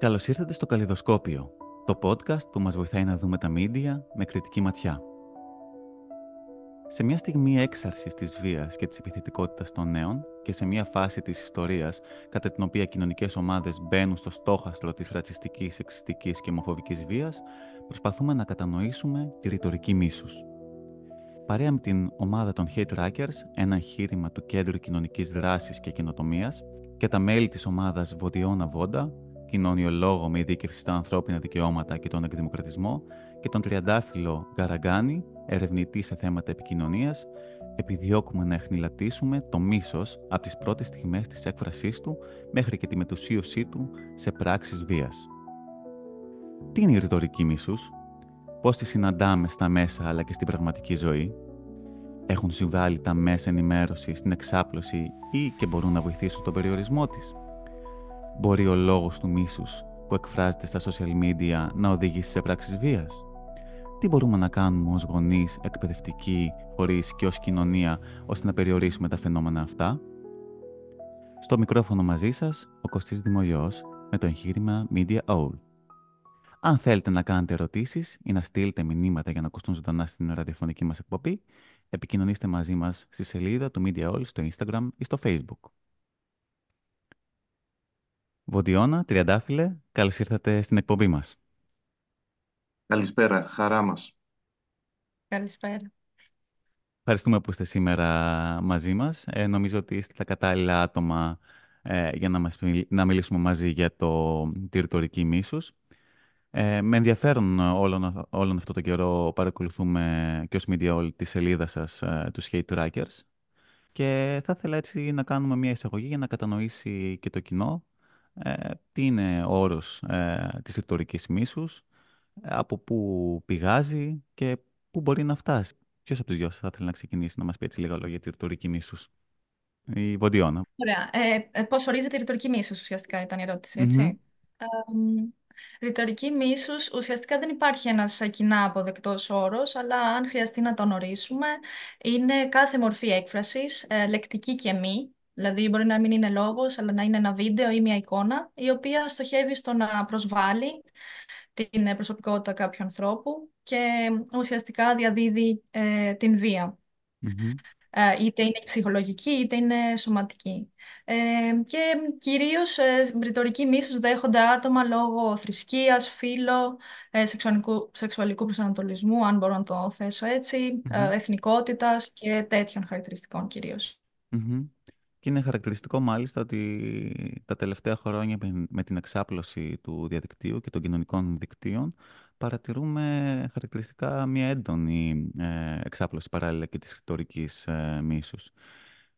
Καλώς ήρθατε στο Καλλιδοσκόπιο, το podcast που μας βοηθάει να δούμε τα μίντια με κριτική ματιά. Σε μια στιγμή έξαρσης της βίας και της επιθετικότητας των νέων και σε μια φάση της ιστορίας κατά την οποία κοινωνικές ομάδες μπαίνουν στο στόχαστρο της ρατσιστικής εξιστικής και ομοφοβικής βίας, προσπαθούμε να κατανοήσουμε τη ρητορική μίσους. Παρέα με την ομάδα των Hate Trackers, ένα εγχείρημα του Κέντρου κοινωνικής δράσης και Καινοτομίας, και τα μέλη της ομάδας Βοντιώνα Βόντα, κοινωνιολόγο με ειδίκευση στα ανθρώπινα δικαιώματα και τον εκδημοκρατισμό και τον τριαντάφυλλο Γκαραγκάνη, ερευνητή σε θέματα επικοινωνίας επιδιώκουμε να εχνηλατήσουμε το μίσος από τις πρώτες στιγμές της έκφρασής του μέχρι και τη μετουσίωσή του σε πράξεις βίας. Τι είναι η ρητορική μίσου, πώς τη συναντάμε στα μέσα αλλά και στην πραγματική ζωή, έχουν συμβάλει τα μέσα ενημέρωσης στην εξάπλωση ή και μπορούν να βοηθήσουν τον περιορισμό της. Μπορεί ο λόγος του μίσους που εκφράζεται στα social media να οδηγήσει σε πράξεις βίας. Τι μπορούμε να κάνουμε ως γονείς, εκπαιδευτικοί, φορείς και ως κοινωνία ώστε να περιορίσουμε τα φαινόμενα αυτά. Στο μικρόφωνο μαζί σας, ο Κωστής Δημογιός με το εγχείρημα Media All. Αν θέλετε να κάνετε ερωτήσεις ή να στείλετε μηνύματα για να ακουστούν ζωντανά στην ραδιοφωνική μας εκπομπή, επικοινωνήστε μαζί μας στη σελίδα του Media All στο Instagram ή στο Facebook. Βοντιώνα, Τριαντάφυλλε, καλώς ήρθατε στην εκπομπή μας. Καλησπέρα, χαρά μας. Καλησπέρα. Ευχαριστούμε που είστε σήμερα μαζί μας. Ε, νομίζω ότι είστε τα κατάλληλα άτομα ε, για να, να μιλήσουμε μαζί για το, τη ρητορική μίσους. Ε, με ενδιαφέρον όλον, όλον αυτό το καιρό παρακολουθούμε και ως media όλη τη σελίδα σας, ε, τους Hate Trackers. Και θα ήθελα έτσι να κάνουμε μια εισαγωγή για να κατανοήσει και το κοινό ε, τι είναι ο όρος ε, της ρητορικής μίσους, ε, από πού πηγάζει και πού μπορεί να φτάσει. Ποιος από τους δυο θα θέλει να ξεκινήσει να μας πει έτσι λίγα λόγια για τη ρητορική μίσους, η Βοντιώνα. Ωραία. Ε, ε Πώς ορίζεται η ρητορική μίσους, ουσιαστικά ήταν η ερώτηση, έτσι. Mm-hmm. Ε, ρητορική μίσους, ουσιαστικά δεν υπάρχει ένας κοινά αποδεκτός όρος, αλλά αν χρειαστεί να τον ορίσουμε, είναι κάθε μορφή έκφρασης, ε, λεκτική και μη, Δηλαδή, μπορεί να μην είναι λόγος, αλλά να είναι ένα βίντεο ή μια εικόνα, η οποία στοχεύει στο να προσβάλλει την ε, προσωπικότητα κάποιου ανθρώπου και ουσιαστικά διαδίδει ε, την βία. Ε, είτε είναι ψυχολογική, είτε είναι σωματική. και κυρίως ε, ρητορική μίσους δέχονται άτομα λόγω θρησκείας, φύλου, σεξουαλικού, σεξουαλικού προσανατολισμού, αν μπορώ να το θέσω έτσι, εθνικότητας και τέτοιων χαρακτηριστικών κυρίως. Και είναι χαρακτηριστικό μάλιστα ότι τα τελευταία χρόνια με την εξάπλωση του διαδικτύου και των κοινωνικών δικτύων παρατηρούμε χαρακτηριστικά μια έντονη ε, εξάπλωση παράλληλα και της ιστορικής ε, μίσους.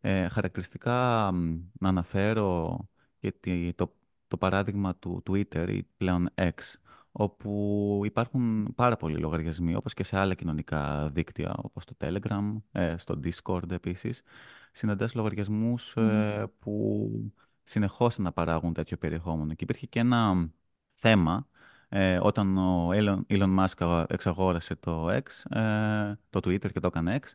Ε, χαρακτηριστικά να αναφέρω και το, το παράδειγμα του Twitter ή πλέον X, όπου υπάρχουν πάρα πολλοί λογαριασμοί, όπως και σε άλλα κοινωνικά δίκτυα, όπως το Telegram, στο Discord επίσης, συναντάς λογαριασμούς ε, που συνεχώς να παράγουν τέτοιο περιεχόμενο. Και υπήρχε και ένα θέμα ε, όταν ο Elon, Elon Musk εξαγόρασε το X, ε, το Twitter και το έκανε X,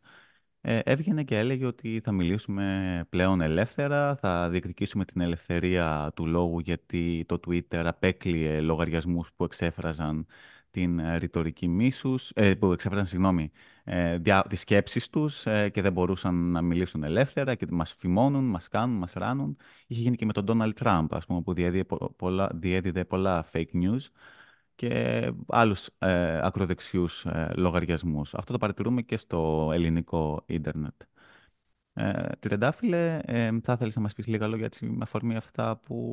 έβγαινε και έλεγε ότι θα μιλήσουμε πλέον ελεύθερα, θα διεκδικήσουμε την ελευθερία του λόγου γιατί το Twitter απέκλειε λογαριασμούς που εξέφραζαν την ε, ρητορική μίσους, ε, που εξέφρασαν, συγγνώμη, ε, δια, τις σκέψεις τους ε, και δεν μπορούσαν να μιλήσουν ελεύθερα και μας φημώνουν, μας κάνουν, μας ράνουν. Είχε γίνει και με τον Donald Trump, ας πούμε, που διέδιδε πολλά, διέδιδε πολλά fake news και άλλους ε, ακροδεξιούς λογαριασμούς. Αυτό το παρατηρούμε και στο ελληνικό ίντερνετ. Ε, ε, θα ήθελε να μας πεις λίγα λόγια με αφορμή αυτά που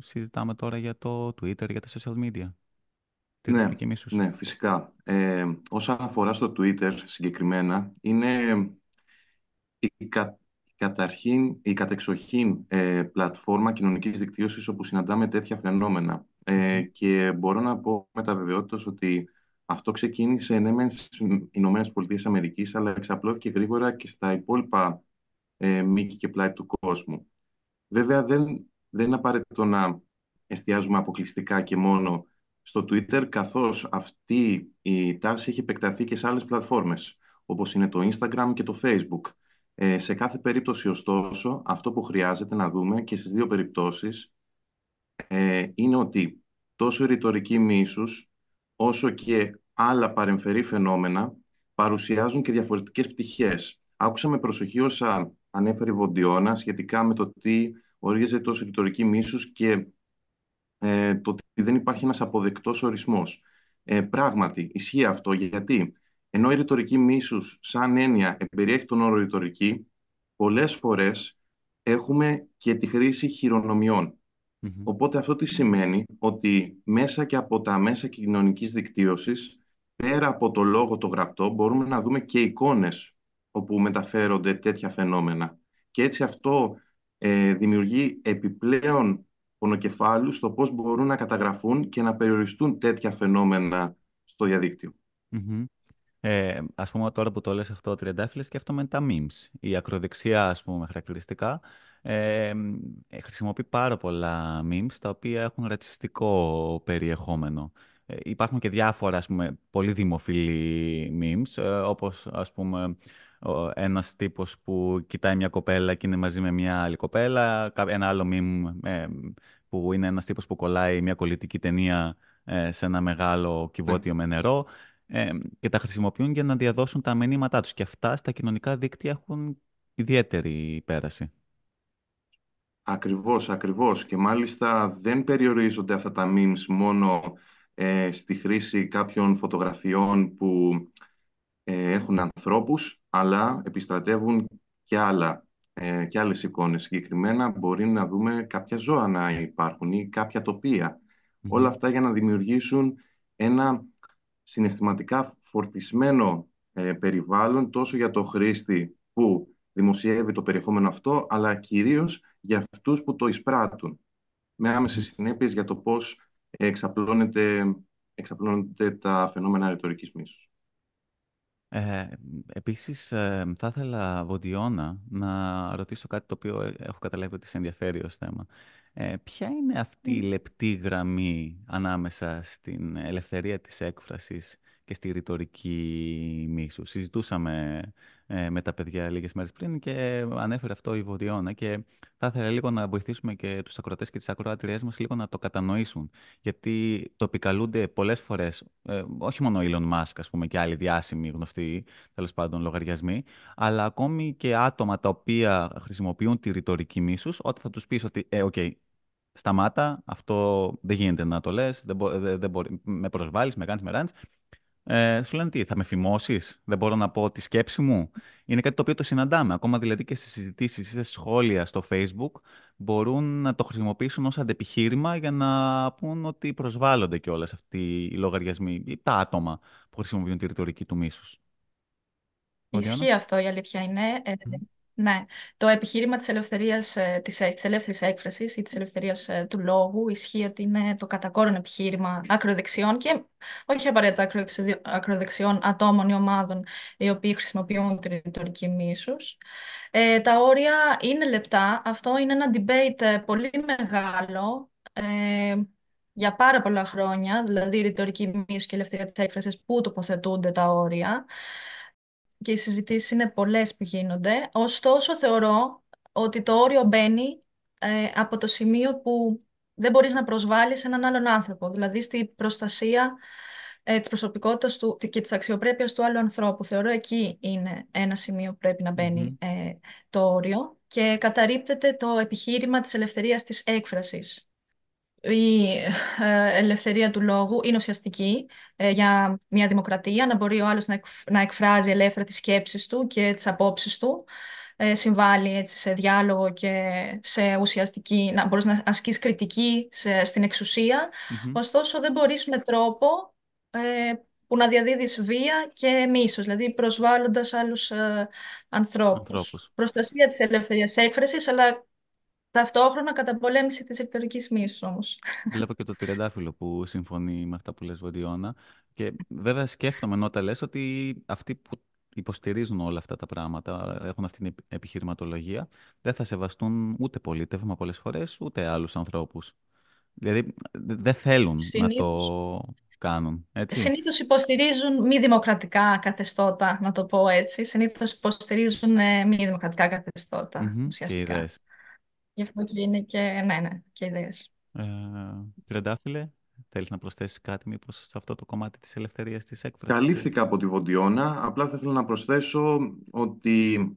συζητάμε τώρα για το Twitter, για τα social media. Ναι, ναι, φυσικά. Ε, όσον αφορά στο Twitter συγκεκριμένα, είναι η, κα, καταρχήν, η κατεξοχήν ε, πλατφόρμα κοινωνικής δικτύωσης όπου συναντάμε τέτοια φαινόμενα. Ε, και μπορώ να πω με τα βεβαιότητας ότι αυτό ξεκίνησε ναι, μεν στις Ηνωμένες Πολιτείες Αμερικής, αλλά εξαπλώθηκε γρήγορα και στα υπόλοιπα ε, μήκη και πλάι του κόσμου. Βέβαια, δεν, δεν είναι απαραίτητο να εστιάζουμε αποκλειστικά και μόνο στο Twitter, καθώς αυτή η τάση έχει επεκταθεί και σε άλλες πλατφόρμες, όπως είναι το Instagram και το Facebook. Ε, σε κάθε περίπτωση, ωστόσο, αυτό που χρειάζεται να δούμε και στις δύο περιπτώσεις ε, είναι ότι τόσο η ρητορική μίσους, όσο και άλλα παρεμφερή φαινόμενα, παρουσιάζουν και διαφορετικές πτυχές. Άκουσα με προσοχή όσα ανέφερε η Βοντιώνα σχετικά με το τι ορίζεται η ρητορική μίσους και ε, το ότι δεν υπάρχει ένας αποδεκτός ορισμός. Ε, πράγματι, ισχύει αυτό γιατί ενώ η ρητορική μίσους σαν έννοια περιέχει τον όρο ρητορική, πολλές φορές έχουμε και τη χρήση Οπότε αυτό τι σημαίνει ότι μέσα και από τα μέσα κοινωνικής δικτύωσης, πέρα από το λόγο το γραπτό, μπορούμε να δούμε και εικόνες όπου μεταφέρονται τέτοια φαινόμενα. Και έτσι αυτό ε, δημιουργεί επιπλέον πονοκεφάλους στο πώς μπορούν να καταγραφούν και να περιοριστούν τέτοια φαινόμενα στο διαδικτυο mm ε, ας πούμε τώρα που το λες αυτό τριαντάφυλλε σκέφτομαι τα memes. Η ακροδεξιά ας πούμε χαρακτηριστικά ε, ε, χρησιμοποιεί πάρα πολλά memes τα οποία έχουν ρατσιστικό περιεχόμενο. Ε, υπάρχουν και διάφορα ας πούμε πολύ δημοφιλή memes όπως ας πούμε ένας τύπος που κοιτάει μια κοπέλα και είναι μαζί με μια άλλη κοπέλα, ένα άλλο meme ε, που είναι ένας τύπος που κολλάει μια κολλητική ταινία ε, σε ένα μεγάλο ναι. κυβότιο με νερό ε, και τα χρησιμοποιούν για να διαδώσουν τα μηνύματά τους. Και αυτά στα κοινωνικά δίκτυα έχουν ιδιαίτερη πέραση. Ακριβώς, ακριβώς. Και μάλιστα δεν περιορίζονται αυτά τα memes μόνο στη χρήση κάποιων φωτογραφιών που ε, έχουν ανθρώπους, αλλά επιστρατεύουν και, άλλα, ε, και άλλες εικόνες. Συγκεκριμένα μπορεί να δούμε κάποια ζώα να υπάρχουν ή κάποια τοπία. Όλα αυτά για να δημιουργήσουν ένα συναισθηματικά φορτισμένο ε, περιβάλλον τόσο για το χρήστη που δημοσιεύει το περιεχόμενο αυτό, αλλά κυρίως για αυτούς που το εισπράττουν. Με άμεσες συνέπειες για το πώς εξαπλώνεται, εξαπλώνεται τα φαινόμενα ρητορικής μίσους. Ε, επίσης, ε, θα ήθελα, Βοντιώνα, να ρωτήσω κάτι το οποίο ε, έχω καταλάβει ότι σε ενδιαφέρει ως θέμα. Ε, ποια είναι αυτή η ναι. λεπτή γραμμή ανάμεσα στην ελευθερία της έκφρασης και στη ρητορική μίσου. Συζητούσαμε ε, με τα παιδιά λίγες μέρες πριν και ανέφερε αυτό η Βοριώνα και θα ήθελα λίγο να βοηθήσουμε και τους ακροτέ και τις ακροάτριές μας λίγο να το κατανοήσουν γιατί το επικαλούνται πολλές φορές, ε, όχι μόνο ο Elon Musk ας πούμε και άλλοι διάσημοι γνωστοί τέλος πάντων λογαριασμοί αλλά ακόμη και άτομα τα οποία χρησιμοποιούν τη ρητορική μίσους, όταν θα τους πεις ότι ε, okay, σταμάτα, αυτό δεν γίνεται να το λες, δεν, δεν με προσβάλλεις, με κάνεις, με ράνεις ε, σου λένε τι, θα με φημώσεις, δεν μπορώ να πω τη σκέψη μου. Είναι κάτι το οποίο το συναντάμε. Ακόμα δηλαδή και σε συζητήσεις ή σε σχόλια στο Facebook μπορούν να το χρησιμοποιήσουν ως αντεπιχείρημα για να πούν ότι προσβάλλονται κιόλας αυτοί οι λογαριασμοί ή τα άτομα που χρησιμοποιούν τη ρητορική του μίσους. Ισχύει αυτό, η αλήθεια είναι. Ε, ναι. Το επιχείρημα της ελευθερίας, ε, της, ε, της ελεύθερης έκφρασης ή της ελευθερίας ε, του λόγου ισχύει ότι είναι το κατακόρον επιχείρημα ακροδεξιών και όχι απαραίτητα ακροδεξιών ατόμων ή ομάδων οι οποίοι χρησιμοποιούν την ρητορική μίσους. Ε, τα όρια είναι λεπτά. Αυτό είναι ένα debate πολύ μεγάλο. Ε, για πάρα πολλά χρόνια, δηλαδή η ρητορική μίσους και η ελευθερία της έκφρασης, πού τοποθετούνται τα όρια και οι συζητήσεις είναι πολλές που γίνονται. Ωστόσο, θεωρώ ότι το όριο μπαίνει ε, από το σημείο που δεν μπορείς να προσβάλλεις έναν άλλον άνθρωπο, δηλαδή στη προστασία ε, της προσωπικότητας του και της αξιοπρέπειας του άλλου ανθρώπου. Θεωρώ εκεί είναι ένα σημείο που πρέπει να μπαινει ε, το όριο και καταρρύπτεται το επιχείρημα της ελευθερίας της έκφρασης η ε, ελευθερία του λόγου είναι ουσιαστική ε, για μια δημοκρατία, να μπορεί ο άλλος να εκφράζει ελεύθερα τις σκέψεις του και τις απόψεις του, ε, συμβάλλει έτσι, σε διάλογο και σε ουσιαστική, να μπορείς να ασκείς κριτική σε, στην εξουσια ωστόσο δεν μπορείς με τρόπο που να διαδίδεις βία και μίσος, δηλαδή προσβάλλοντας άλλους ε, ανθρώπους. ανθρώπους. Προστασία της ελευθερίας έκφρασης, αλλά Ταυτόχρονα πολέμηση της εκτορικής μίσους όμως. Βλέπω και το τυρεντάφυλλο που συμφωνεί με αυτά που λες, Βοντιώνα. Και βέβαια σκέφτομαι ενώ τα λες ότι αυτοί που υποστηρίζουν όλα αυτά τα πράγματα, έχουν αυτή την επιχειρηματολογία, δεν θα σεβαστούν ούτε πολίτευμα πολλές φορές ούτε άλλους ανθρώπους. Δηλαδή δεν θέλουν να το κάνουν. Συνήθως υποστηρίζουν μη δημοκρατικά καθεστώτα, να το πω έτσι. Συνήθως υποστηρίζουν ε, μη δημοκρατικά καθεστώτα, ουσιαστικά. Γι' αυτό και είναι και, ναι, ναι, και ιδέες. Ε, θέλει θέλεις να προσθέσεις κάτι μήπως σε αυτό το κομμάτι της ελευθερίας της έκφρασης. Καλύφθηκα από τη Βοντιώνα, απλά θα ήθελα να προσθέσω ότι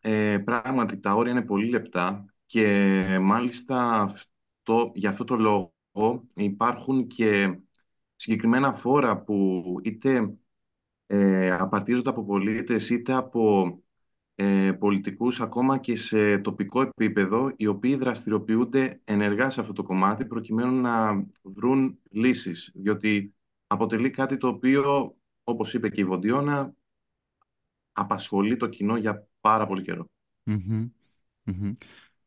ε, πράγματι τα όρια είναι πολύ λεπτά και μάλιστα αυτό, για αυτό το λόγο υπάρχουν και συγκεκριμένα φόρα που είτε ε, απαρτίζονται από πολίτες είτε από ε, πολιτικούς ακόμα και σε τοπικό επίπεδο οι οποίοι δραστηριοποιούνται ενεργά σε αυτό το κομμάτι προκειμένου να βρουν λύσεις διότι αποτελεί κάτι το οποίο όπως είπε και η Βοντιώνα απασχολεί το κοινό για πάρα πολύ mm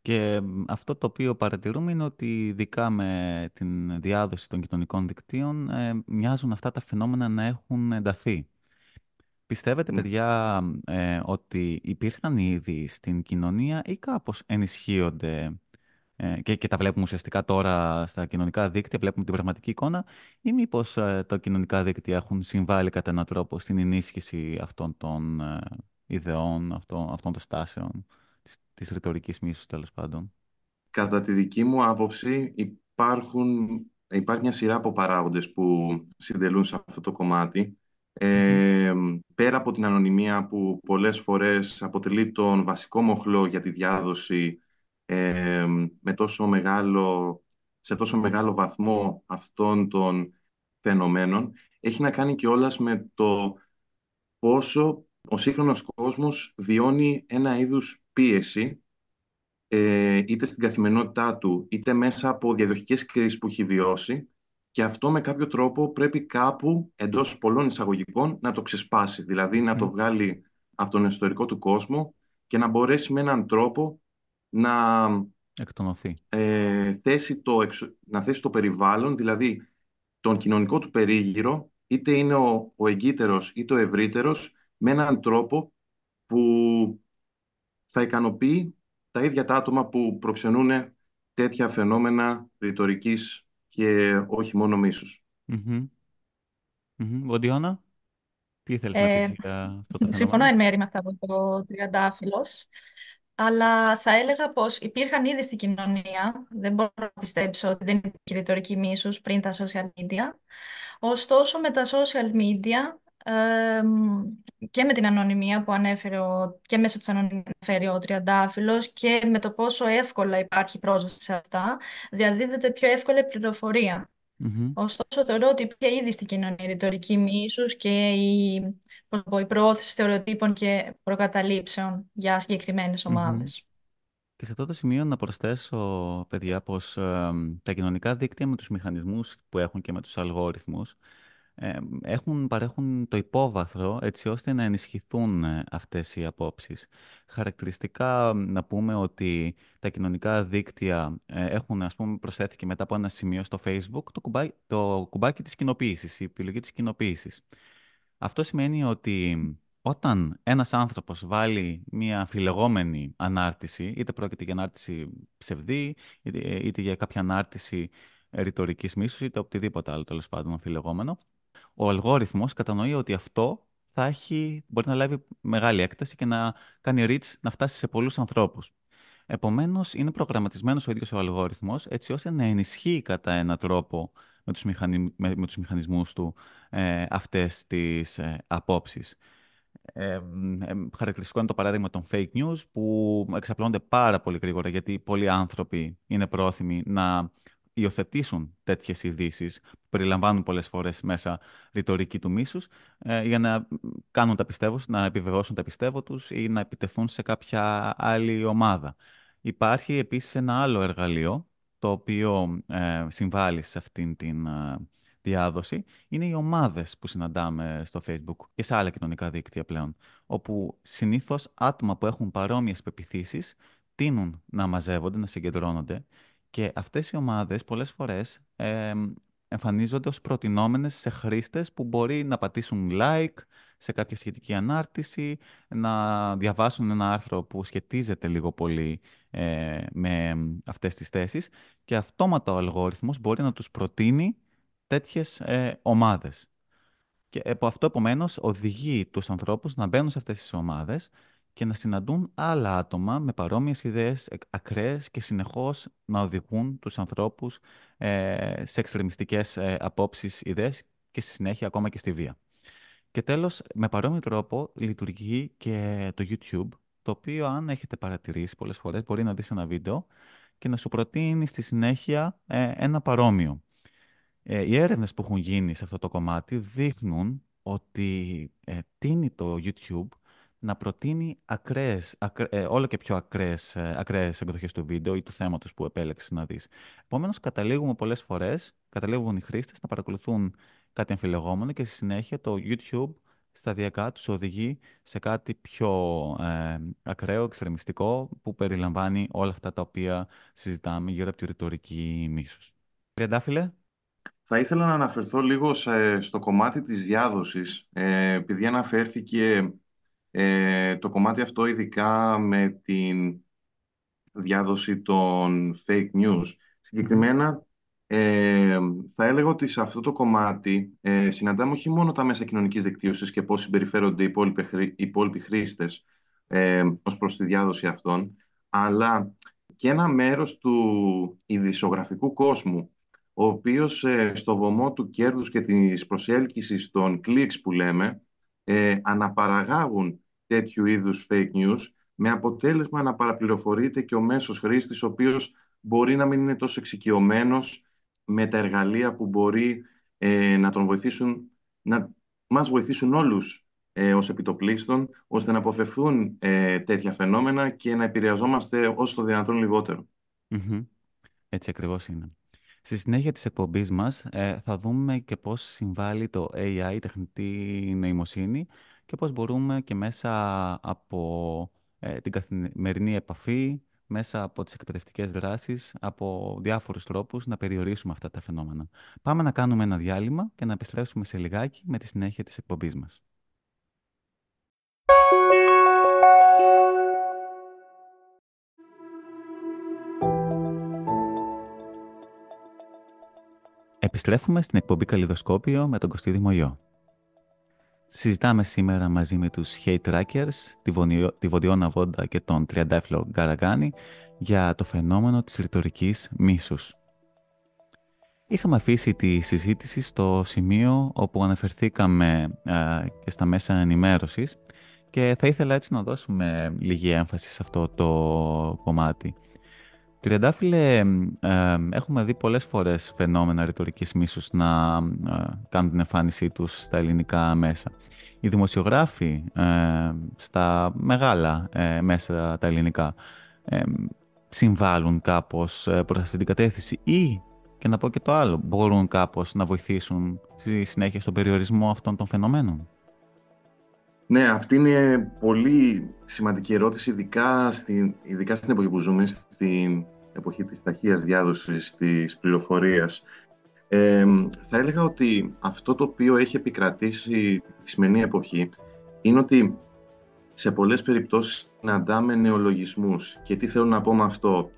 Και αυτό το οποίο παρατηρούμε είναι ότι ειδικά με την διάδοση των κοινωνικών δικτύων ε, μοιάζουν αυτά τα φαινόμενα να έχουν ενταθεί. Πιστεύετε, ναι. παιδιά, ε, ότι υπήρχαν ήδη στην κοινωνία ή κάπως ενισχύονται ε, και, και τα βλέπουμε ουσιαστικά τώρα στα κοινωνικά δίκτυα, βλέπουμε την πραγματική εικόνα ή μήπως ε, τα κοινωνικά δίκτυα έχουν συμβάλει κατά έναν τρόπο στην ενίσχυση αυτών των ιδεών, αυτών, των στάσεων, της, της ρητορικής μίσους τέλος πάντων. Κατά τη δική μου άποψη υπάρχουν, υπάρχει μια σειρά από παράγοντες που συντελούν σε αυτό το κομμάτι. Ε, πέρα από την ανωνυμία που πολλές φορές αποτελεί τον βασικό μοχλό για τη διάδοση ε, με τόσο μεγάλο, σε τόσο μεγάλο βαθμό αυτών των φαινομένων, έχει να κάνει και όλας με το πόσο ο σύγχρονος κόσμος βιώνει ένα είδους πίεση ε, είτε στην καθημερινότητά του, είτε μέσα από διαδοχικές κρίσεις που έχει βιώσει, και αυτό με κάποιο τρόπο πρέπει κάπου εντός πολλών εισαγωγικών να το ξεσπάσει, δηλαδή να το βγάλει από τον ιστορικό του κόσμο και να μπορέσει με έναν τρόπο να, ε, θέσει το, να το περιβάλλον, δηλαδή τον κοινωνικό του περίγυρο, είτε είναι ο, ο εγκύτερος είτε ο ευρύτερος, με έναν τρόπο που θα ικανοποιεί τα ίδια τα άτομα που προξενούν τέτοια φαινόμενα ρητορικής και όχι μόνο μίσους. Βοντιώνα, τι ήθελες να ε, πεις για Συμφωνώ εν μέρη με αυτά που είπε ο Τριαντάφυλλος, αλλά θα έλεγα πως υπήρχαν ήδη στην κοινωνία, δεν μπορώ να πιστέψω ότι δεν υπήρχε ρητορική μίσους πριν τα social media, ωστόσο με τα social media ε, και με την ανωνυμία που ανέφερε ο, και μέσω της ανωνυμίας ανέφερε ο Τριαντάφυλλος και με το πόσο εύκολα υπάρχει πρόσβαση σε αυτά, διαδίδεται πιο εύκολα πληροφορία. Mm-hmm. Ωστόσο, θεωρώ ότι υπήρχε ήδη στην κοινωνία η ρητορική μίσους και η, η προώθηση θεωροτύπων και προκαταλήψεων για συγκεκριμένες ομάδες. Mm-hmm. Και σε αυτό το σημείο να προσθέσω, παιδιά, πως ε, τα κοινωνικά δίκτυα με τους μηχανισμούς που έχουν και με τους αλγόριθμους ε, έχουν, παρέχουν το υπόβαθρο έτσι ώστε να ενισχυθούν ε, αυτές οι απόψεις. Χαρακτηριστικά να πούμε ότι τα κοινωνικά δίκτυα ε, έχουν, ας πούμε, προσθέθηκε μετά από ένα σημείο στο Facebook το, κουμπάκι, το κουμπάκι της κοινοποίησης, η επιλογή της κοινοποίησης. Αυτό σημαίνει ότι όταν ένας άνθρωπος βάλει μια φιλεγόμενη ανάρτηση, είτε πρόκειται για ανάρτηση ψευδή, είτε, για κάποια ανάρτηση ρητορικής μίσους είτε οτιδήποτε άλλο τέλος πάντων αμφιλεγόμενο, ο αλγόριθμος κατανοεί ότι αυτό θα έχει, μπορεί να λάβει μεγάλη έκταση και να κάνει reach, να φτάσει σε πολλούς ανθρώπους. Επομένως, είναι προγραμματισμένος ο ίδιος ο αλγόριθμος, έτσι ώστε να ενισχύει κατά έναν τρόπο με τους, μηχανι... τους μηχανισμούς του ε, αυτές τις ε, απόψεις. χαρακτηριστικό είναι το παράδειγμα των fake news που εξαπλώνονται πάρα πολύ γρήγορα γιατί πολλοί άνθρωποι είναι πρόθυμοι να υιοθετήσουν τέτοιες ειδήσεις που περιλαμβάνουν πολλές φορές μέσα ρητορική του μίσους, ε, για να κάνουν τα πιστεύω, να επιβεβαιώσουν τα πιστεύω τους ή να επιτεθούν σε κάποια άλλη ομάδα. Υπάρχει επίσης ένα άλλο εργαλείο το οποίο ε, συμβάλλει σε αυτήν την ε, διάδοση, είναι οι ομάδες που συναντάμε στο Facebook και σε άλλα κοινωνικά δίκτυα πλέον, όπου συνήθως άτομα που έχουν παρόμοιες πεπιθήσεις τείνουν να μαζεύονται, να συγκεντρώνονται και αυτές οι ομάδες πολλές φορές εμφανίζονται ως προτινόμενες σε χρήστες που μπορεί να πατήσουν like σε κάποια σχετική ανάρτηση, να διαβάσουν ένα άρθρο που σχετίζεται λίγο πολύ ε, με αυτές τις θέσεις και αυτόματα ο αλγόριθμος μπορεί να τους προτείνει τέτοιες ε, ομάδες. Και αυτό επομένως οδηγεί τους ανθρώπους να μπαίνουν σε αυτές τις ομάδες και να συναντούν άλλα άτομα με παρόμοιες ιδέες ακραίες και συνεχώς να οδηγούν τους ανθρώπους ε, σε εξτρεμιστικές ε, απόψεις, ιδέες και στη συνέχεια ακόμα και στη βία. Και τέλος, με παρόμοιο τρόπο λειτουργεί και το YouTube, το οποίο αν έχετε παρατηρήσει πολλές φορές μπορεί να δεις ένα βίντεο και να σου προτείνει στη συνέχεια ε, ένα παρόμοιο. Ε, οι έρευνες που έχουν γίνει σε αυτό το κομμάτι δείχνουν ότι τίνει το YouTube να προτείνει ακραίες, ακρα, ε, όλο και πιο ακραίες, ε, εκδοχές του βίντεο ή του θέματος που επέλεξες να δεις. Επομένως, καταλήγουμε πολλές φορές, καταλήγουν οι χρήστες να παρακολουθούν κάτι αμφιλεγόμενο και στη συνέχεια το YouTube σταδιακά τους οδηγεί σε κάτι πιο ε, ακραίο, εξτρεμιστικό, που περιλαμβάνει όλα αυτά τα οποία συζητάμε γύρω από τη ρητορική μίσους. Τριαντάφυλλε. Θα ήθελα να αναφερθώ λίγο στο κομμάτι της διάδοσης, ε, επειδή αναφέρθηκε ε, το κομμάτι αυτό ειδικά με την διάδοση των fake news. Συγκεκριμένα ε, θα έλεγα ότι σε αυτό το κομμάτι ε, συναντάμε όχι μόνο τα μέσα κοινωνικής δικτύωσης και πώς συμπεριφέρονται οι υπόλοιποι, υπόλοιποι χρήστες ε, ως προς τη διάδοση αυτών, αλλά και ένα μέρος του ειδησογραφικού κόσμου, ο οποίος ε, στο βωμό του κέρδους και της προσέλκυσης των κλικς που λέμε, ε, αναπαραγάγουν τέτοιου είδους fake news, με αποτέλεσμα να παραπληροφορείται και ο μέσος χρήστης, ο οποίος μπορεί να μην είναι τόσο εξοικειωμένος με τα εργαλεία που μπορεί ε, να τον βοηθήσουν, να μας βοηθήσουν όλους ε, ως επιτοπλίστων, ώστε να αποφευθούν ε, τέτοια φαινόμενα και να επηρεαζόμαστε όσο το δυνατόν λιγότερο. Έτσι ακριβώς είναι. Στη συνέχεια της εκπομπής μας θα δούμε και πώς συμβάλλει το AI, η τεχνητή νοημοσύνη, και πώς μπορούμε και μέσα από ε, την καθημερινή επαφή, μέσα από τις εκπαιδευτικές δράσεις, από διάφορους τρόπους να περιορίσουμε αυτά τα φαινόμενα. Πάμε να κάνουμε ένα διάλειμμα και να επιστρέψουμε σε λιγάκι με τη συνέχεια της εκπομπής μας. Επιστρέφουμε στην εκπομπή Καλλιδοσκόπιο με τον Κωστή Δημογιό. Συζητάμε σήμερα μαζί με τους Hate Trackers, τη, Βονιο... Βοντιώνα Βόντα και τον Τριαντάφυλλο Γκαραγκάνη, για το φαινόμενο της ρητορικής μίσους. Είχαμε αφήσει τη συζήτηση στο σημείο όπου αναφερθήκαμε και στα μέσα ενημέρωσης και θα ήθελα έτσι να δώσουμε λίγη έμφαση σε αυτό το κομμάτι. Τριαντάφυλλε, ε, έχουμε δει πολλές φορές φαινόμενα ρητορικής μίσους να ε, κάνουν την εμφάνισή τους στα ελληνικά μέσα. Οι δημοσιογράφοι ε, στα μεγάλα ε, μέσα τα ελληνικά συμβάλλουν κάπως προς την κατεύθυνση ή, και να πω και το άλλο, μπορούν κάπως να βοηθήσουν στη συνέχεια στον περιορισμό αυτών των φαινομένων. Ναι, αυτή είναι πολύ σημαντική ερώτηση, ειδικά στην, ειδικά στην εποχή που ζούμε, στην εποχή της ταχείας διάδοσης της πληροφορίας. Ε, θα έλεγα ότι αυτό το οποίο έχει επικρατήσει τη σημερινή εποχή είναι ότι σε πολλές περιπτώσεις συναντάμε νεολογισμούς. Και τι θέλω να πω με αυτό.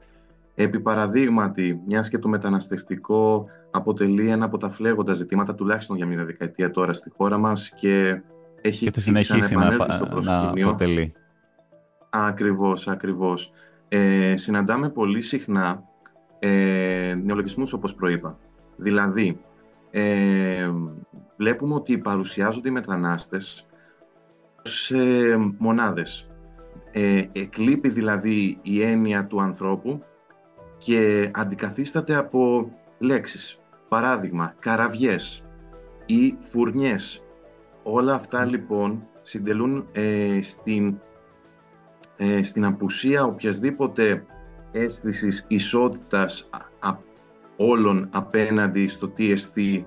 Επί παραδείγματι, μιας και το μεταναστευτικό αποτελεί ένα από τα φλέγοντα ζητήματα, τουλάχιστον για μια δεκαετία τώρα στη χώρα μας και έχει και συνεχίσει να, στο να αποτελεί. Ακριβώς, ακριβώς. Ε, συναντάμε πολύ συχνά ε, νεολογισμούς όπως προείπα. Δηλαδή, ε, βλέπουμε ότι παρουσιάζονται οι μετανάστες σε μονάδες. Ε, εκλείπει δηλαδή η έννοια του ανθρώπου και αντικαθίσταται από λέξεις. Παράδειγμα, καραβιές ή φουρνιές Όλα αυτά λοιπόν συντελούν ε, στην, ε, στην απουσία οποιασδήποτε αίσθησης ισότητας α, όλων απέναντι στο τι εστί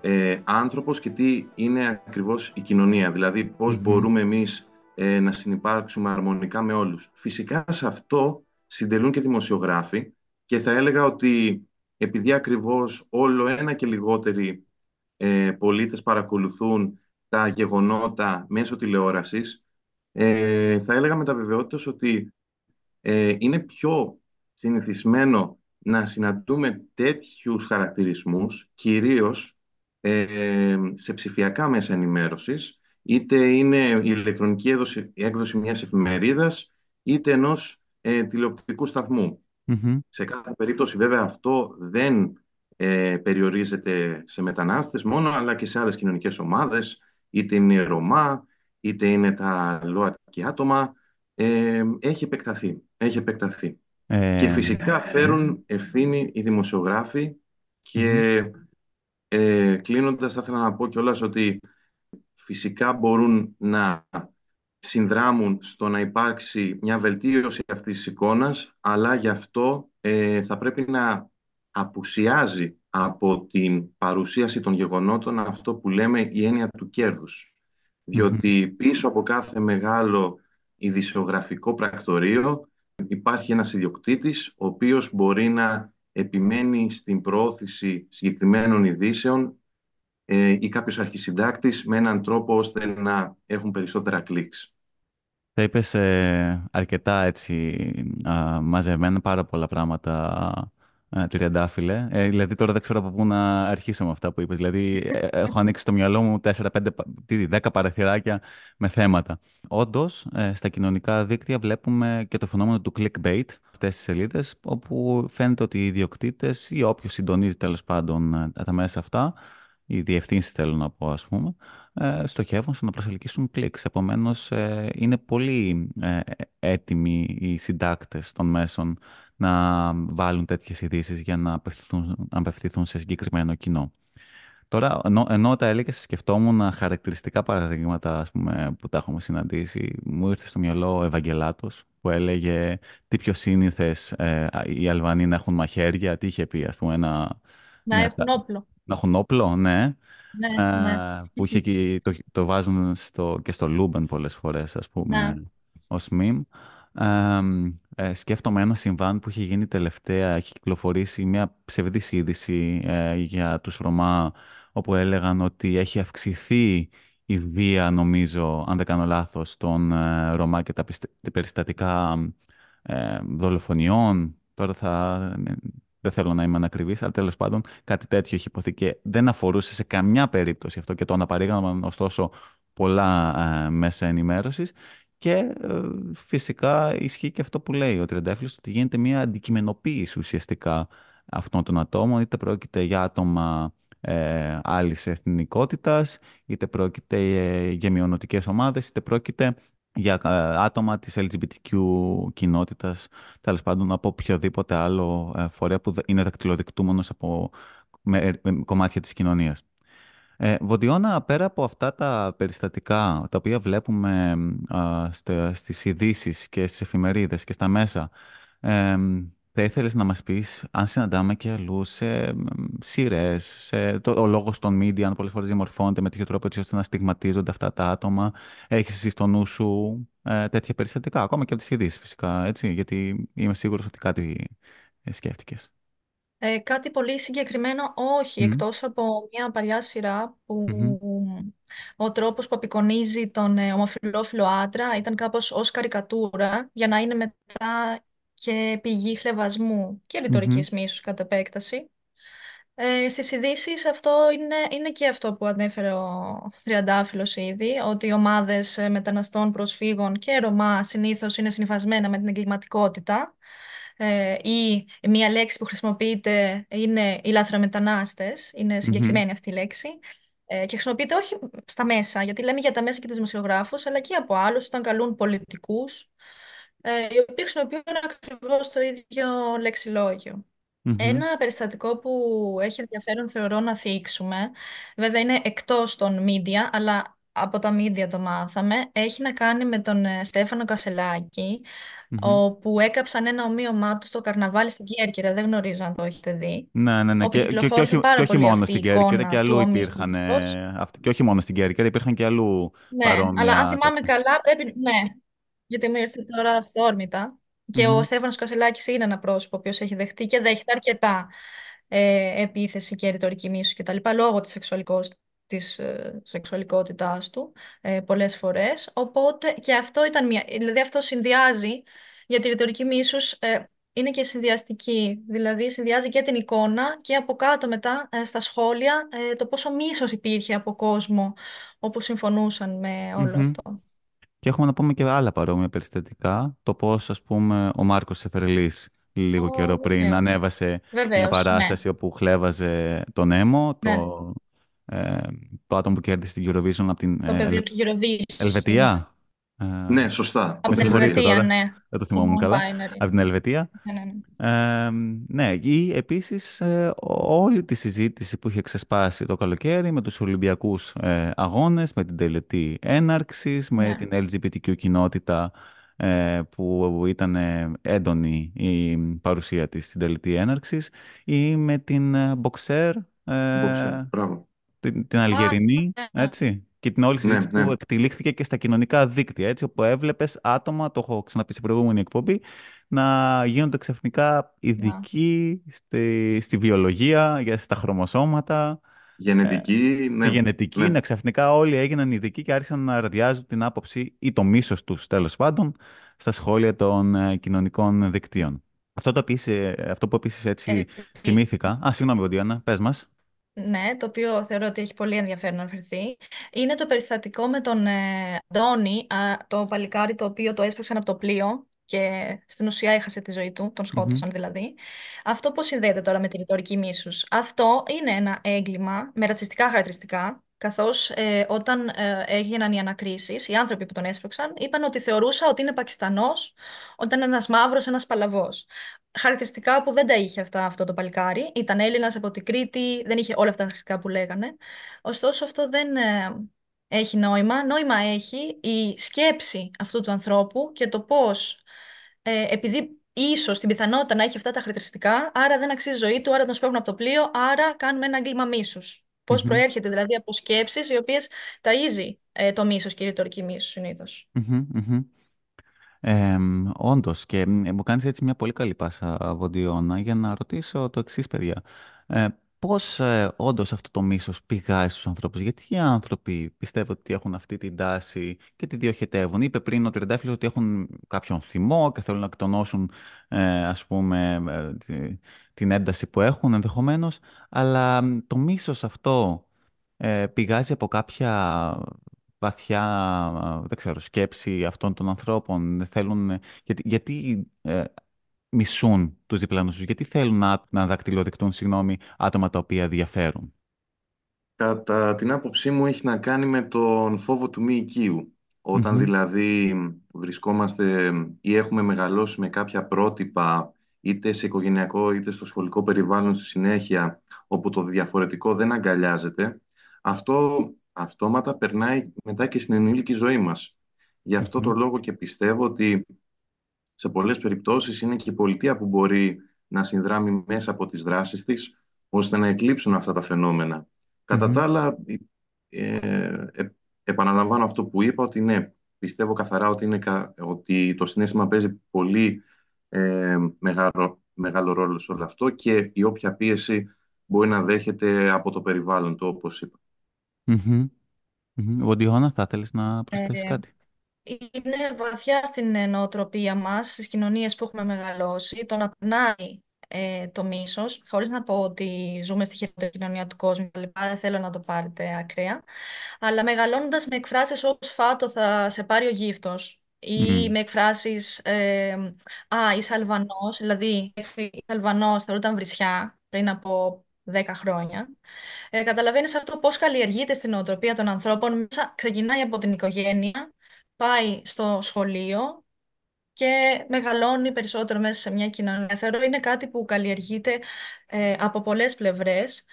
ε, άνθρωπος και τι είναι ακριβώς η κοινωνία. Δηλαδή μπορούμε εμείς ε, να συνεπάρξουμε αρμονικά με όλους. Φυσικά σε αυτό συντελούν και δημοσιογράφοι και θα έλεγα ότι επειδή ακριβώς όλο ένα και λιγότεροι ε, πολίτες παρακολουθούν τα γεγονότα μέσω τηλεόρασης, ε, θα έλεγα με τα βεβαιότητα ότι ε, είναι πιο συνηθισμένο να συναντούμε τέτοιους χαρακτηρισμούς, κυρίως ε, σε ψηφιακά μέσα ενημέρωσης, είτε είναι η ηλεκτρονική έκδοση μιας εφημερίδας, είτε ενός ε, τηλεοπτικού Σε κάθε περίπτωση βέβαια αυτό δεν ε, περιορίζεται σε μετανάστες μόνο, αλλά και σε άλλες κοινωνικές ομάδες, είτε είναι Ρωμά, είτε είναι τα ΛΟΑΤΚΙ άτομα, ε, έχει επεκταθεί. Έχει επεκταθεί. Ε, και φυσικά φέρουν ευθύνη οι δημοσιογράφοι και ε, κλείνοντας θα ήθελα να πω κιόλας ότι φυσικά μπορούν να συνδράμουν στο να υπάρξει μια βελτίωση αυτής της εικόνας, αλλά γι' αυτό ε, θα πρέπει να απουσιάζει από την παρουσίαση των γεγονότων αυτό που λέμε η έννοια του κερδους Διότι πίσω από κάθε μεγάλο ειδησιογραφικό πρακτορείο υπάρχει ένας ιδιοκτήτης ο οποίος μπορεί να επιμένει στην προώθηση συγκεκριμένων ειδήσεων ε, ή κάποιος αρχισυντάκτης με έναν τρόπο ώστε να έχουν περισσότερα κλικς. Θα είπες ε, αρκετά έτσι α, μαζεμένα πάρα πολλά πράγματα τριαντάφυλλε. Ε, δηλαδή τώρα δεν ξέρω από πού να αρχίσω με αυτά που είπες. Δηλαδή ε, έχω ανοίξει στο μυαλό μου 4-5, 10 παραθυράκια με αυτα που ειπες δηλαδη εχω ανοιξει το μυαλο Όντως, ε, στα κοινωνικά δίκτυα βλέπουμε και το φαινόμενο του clickbait αυτές τις σελίδες, όπου φαίνεται ότι οι ιδιοκτήτες ή όποιος συντονίζει τέλος πάντων ε, τα μέσα αυτά, οι διευθύνσεις θέλω να πω ας πούμε, στοχεύουν στο να προσελκύσουν κλικ. Επομένως, είναι πολύ έτοιμοι οι συντάκτες των μέσων να βάλουν τέτοιες ειδήσεις για να απευθυνθούν, να απευθυνθούν σε συγκεκριμένο κοινό. Τώρα, ενώ, ενώ τα έλεγε, σκεφτόμουν χαρακτηριστικά παραδείγματα ας πούμε, που τα έχουμε συναντήσει. Μου ήρθε στο μυαλό ο Ευαγγελάτος που έλεγε τι πιο σύνηθες ε, οι Αλβανοί να έχουν μαχαίρια, τι είχε πει, ας πούμε, ένα... Να έχουν όπλο. Να έχουν όπλο, ναι. ναι, ε, ναι. Που είχε, το, βάζουν και στο Λούμπεν πολλές φορές, ας πούμε, ναι. ως ε, σκέφτομαι ένα συμβάν που έχει γίνει τελευταία, έχει κυκλοφορήσει μια ψευδής είδηση ε, για τους Ρωμά, όπου έλεγαν ότι έχει αυξηθεί η βία, νομίζω, αν δεν κάνω λάθος, των ε, Ρωμά και τα περιστατικά ε, δολοφονιών. Τώρα θα, δεν θέλω να είμαι ανακριβής, αλλά τέλος πάντων κάτι τέτοιο έχει υποθεί και δεν αφορούσε σε καμιά περίπτωση αυτό και το αναπαρήγαναν ωστόσο πολλά μέσα ενημέρωσης και ε, φυσικά ισχύει και αυτό που λέει ο Τριαντάφυλλος, ότι γίνεται μια αντικειμενοποίηση ουσιαστικά αυτών των ατόμων, είτε πρόκειται για άτομα ε, άλλης εθνικότητας, είτε πρόκειται ε, για μειονοτικές ομάδες, είτε πρόκειται για ε, άτομα της LGBTQ κοινότητας, τέλος πάντων από οποιοδήποτε άλλο φορέα που είναι δακτυλοδεικτούμενος από κομμάτια της κοινωνίας. Ε, Βοντιώνα, πέρα από αυτά τα περιστατικά τα οποία βλέπουμε α, στις ειδήσεις και στις εφημερίδες και στα μέσα, ε, θα ήθελες να μας πεις αν συναντάμε και αλλού σε σειρέ, το, ο λόγος των media, αν πολλές φορές διαμορφώνεται με τέτοιο τρόπο έτσι ώστε να στιγματίζονται αυτά τα άτομα. Έχεις εσύ στο νου σου ε, τέτοια περιστατικά, ακόμα και από τις ειδήσεις φυσικά, έτσι, γιατί είμαι σίγουρος ότι κάτι ε, σκέφτηκες. Ε, κάτι πολύ συγκεκριμένο, όχι, εκτός από μια παλιά σειρά που ο τρόπος που απεικονίζει τον ε, ομοφυλόφιλο άντρα ήταν κάπως ως καρικατούρα για να είναι μετά και πηγή χλεβασμού και ρητορική ρητορικής μίσους κατά επέκταση. Ε, στις ειδήσεις αυτό είναι, είναι και αυτό που ανέφερε ο Τριαντάφυλλος ήδη, ότι οι ομάδες ε, μεταναστών, προσφύγων και Ρωμά συνήθως είναι συνυφασμένα με την εγκληματικότητα ε, ή μία λέξη που χρησιμοποιείται είναι οι λαθρομετανάστες, είναι συγκεκριμένη mm-hmm. αυτή η μια λεξη που χρησιμοποιειται ειναι οι λαθρομεταναστες ειναι συγκεκριμενη αυτη η λεξη ε, και χρησιμοποιείται όχι στα μέσα, γιατί λέμε για τα μέσα και τους δημοσιογράφους, αλλά και από άλλους όταν καλούν πολιτικούς, ε, οι οποίοι χρησιμοποιούν ακριβώς το ίδιο Ένα περιστατικό που έχει ενδιαφέρον θεωρώ να θείξουμε, βέβαια είναι εκτός των media, αλλά από τα media το μάθαμε, έχει να κάνει με τον ε, Στέφανο Κασελάκη, όπου έκαψαν ένα ομοίωμά τους στο καρναβάλι στην Κέρκυρα. Δεν γνωρίζω αν το έχετε δει. Ναι, ναι, ναι. και, και, όχι, όχι μόνο στην Κέρκυρα, και αλλού υπήρχαν. Αυτοί, και όχι μόνο στην Κέρκυρα, υπήρχαν και αλλού ναι, παρόμοια. Αλλά αν θυμάμαι καλά, πρέπει. Ναι, γιατί μου ήρθε τώρα αυθόρμητα. Και ο Στέφανος Κασελάκης είναι ένα πρόσωπο ο έχει δεχτεί και δέχεται αρκετά ε, επίθεση και ρητορική μίσους κτλ. λόγω της σεξουαλικότητας της ε, σεξουαλικότητάς του ε, πολλές φορές. Οπότε και αυτό ήταν μια... Δηλαδή αυτό συνδυάζει, γιατί η ρητορική μίσους ε, είναι και συνδυαστική. Δηλαδή συνδυάζει και την εικόνα και από κάτω μετά ε, στα σχόλια το πόσο μίσος υπήρχε από κόσμο όπου συμφωνούσαν με ολο αυτό. Και έχουμε να πούμε και άλλα παρόμοια περιστατικά. Το πώς, ας πούμε, ο Μάρκος Σεφερλής λίγο καιρό πριν ανέβασε Βεβαίως, μια ναι. παράσταση ναι. όπου χλέβαζε τον έμο, το ναι ε, το άτομο που κέρδισε την Eurovision από την ε, Eurovision. Ελβετία. Ε, ναι, σωστά. Από την Ελβετία, ναι. Δεν το θυμόμουν καλά. Ναι, από την Ελβετία. Ναι, ναι. ναι. Ε, ναι ή επίσης όλη τη συζήτηση που είχε ξεσπάσει το καλοκαίρι με τους Ολυμπιακούς αγώνες, με την τελετή έναρξης, με την LGBTQ κοινότητα που ήταν έντονη η παρουσία της στην τελετή έναρξης ή με την Boxer, Boxer, την, την Αλγερινή, ναι, ναι. έτσι. Και την όλη ναι, συζήτηση ναι, που εκτελήχθηκε και στα κοινωνικά δίκτυα, έτσι, όπου έβλεπες άτομα, το έχω ξαναπεί στην προηγούμενη εκπομπή, να γίνονται ξαφνικά ειδικοί στη, βιολογία, για, στα χρωμοσώματα. Ε, γενετική, ναι. γενετική, ναι. ξαφνικά όλοι έγιναν ειδικοί και άρχισαν να ραδιάζουν την άποψη ή το μίσος τους τέλος πάντων, στα σχόλια των ε, κοινωνικών δικτύων. Αυτό, το ε, αυτό που επίσης έτσι θυμήθηκα... Α, συγγνώμη, Βοντιάννα, πες μας ναι, το οποίο θεωρώ ότι έχει πολύ ενδιαφέρον να αναφερθεί, είναι το περιστατικό με τον ε, το παλικάρι το οποίο το έσπρωξαν από το πλοίο και στην ουσία έχασε τη ζωή του, τον σκοτωσαν δηλαδή. Αυτό πώς συνδέεται τώρα με τη ρητορική μίσους. Αυτό είναι ένα έγκλημα με ρατσιστικά χαρακτηριστικά, Καθώς ε, όταν ε, έγιναν οι ανακρίσεις, οι άνθρωποι που τον έσπρωξαν είπαν ότι θεωρούσα ότι είναι Πακιστανός, όταν ένας μαύρος, ένας παλαβός. Χαρακτηριστικά που δεν τα είχε αυτά αυτό το παλικάρι. Ήταν Έλληνας από την Κρήτη, δεν είχε όλα αυτά τα χαρακτηριστικά που λέγανε. Ωστόσο αυτό δεν ε, έχει νόημα. Νόημα έχει η σκέψη αυτού του ανθρώπου και το πώς, επειδή ίσως την πιθανότητα να έχει αυτά τα χαρακτηριστικά, άρα δεν αξίζει ζωή του, άρα τον σπρώχνουν από το πλοίο, άρα κάνουμε ένα έγκλημα μίσους πως προέρχεται δηλαδή από σκέψεις οι οποίες ταΐζει ε, το μίσος και η ρητορική μίσος mm Όντως, και μου κάνεις έτσι μια πολύ καλή πάσα βοντιώνα για να ρωτήσω το εξής, παιδιά. Ε, πώς ε, όντως αυτό το μίσος πηγάζει στους ανθρώπους. Γιατί οι άνθρωποι πιστεύουν ότι έχουν αυτή την τάση και τη διοχετεύουν. Είπε πριν ο Τριντάφυλλος ότι έχουν κάποιον θυμό και θέλουν να εκτονώσουν ε, ας πούμε ε, τη, την ένταση που έχουν ενδεχομένως. Αλλά το μίσος αυτό ε, πηγάζει από κάποια βαθιά ε, δεν ξέρω, σκέψη αυτών των ανθρώπων. Θέλουν, γιατί, γιατί μισούν τους διπλανούς τους, γιατί θέλουν να, να δακτυλοδεικτούν συγγνώμη, άτομα τα οποία διαφέρουν. Κατά την άποψή μου έχει να κάνει με τον φόβο του μη οικείου. δηλαδή βρισκόμαστε ή έχουμε μεγαλώσει με κάποια πρότυπα είτε σε οικογενειακό είτε στο σχολικό περιβάλλον στη συνέχεια όπου το διαφορετικό δεν αγκαλιάζεται, αυτό αυτόματα περνάει μετά και στην ενήλικη ζωή μας. Γι' αυτο το λόγο και πιστεύω ότι σε πολλές περιπτώσεις είναι και η πολιτεία που μπορεί να συνδράμει μέσα από τις δράσεις της, ώστε να εκλείψουν αυτά τα φαινομενα Κατά τα άλλα, ε, ε, ε, επαναλαμβάνω αυτό που είπα, ότι ναι, πιστεύω καθαρά ότι, είναι, ότι το συνέστημα παίζει πολύ ε, μεγάλο, μεγάλο ρόλο σε όλο αυτό και η όποια πίεση μπορεί να δέχεται από το περιβάλλον του, όπως είπα. Ο θα θέλεις να προσθέσεις ε, κάτι είναι βαθιά στην νοοτροπία μας, στις κοινωνίες που έχουμε μεγαλώσει, το να περνάει ε, το μίσος, χωρίς να πω ότι ζούμε στη χειρότερη κοινωνία του κόσμου κλπ. Δεν θέλω να το πάρετε ακραία. Αλλά μεγαλώνοντας με εκφράσεις όπως «φάτο θα σε πάρει ο γύφτος» ή με εκφράσεις ε, «α, είσαι Αλβανός, δηλαδή «είσαι Αλβανός, θεωρούταν βρισιά πριν από 10 χρόνια. Ε, καταλαβαίνεις αυτό πώς καλλιεργείται στην νοοτροπία των ανθρώπων. Μέσα ξεκινάει από την οικογένεια πάει στο σχολείο και μεγαλώνει περισσότερο μέσα σε μια κοινωνία. Θεωρώ είναι κάτι που καλλιεργείται ε, από πολλές πλευρές.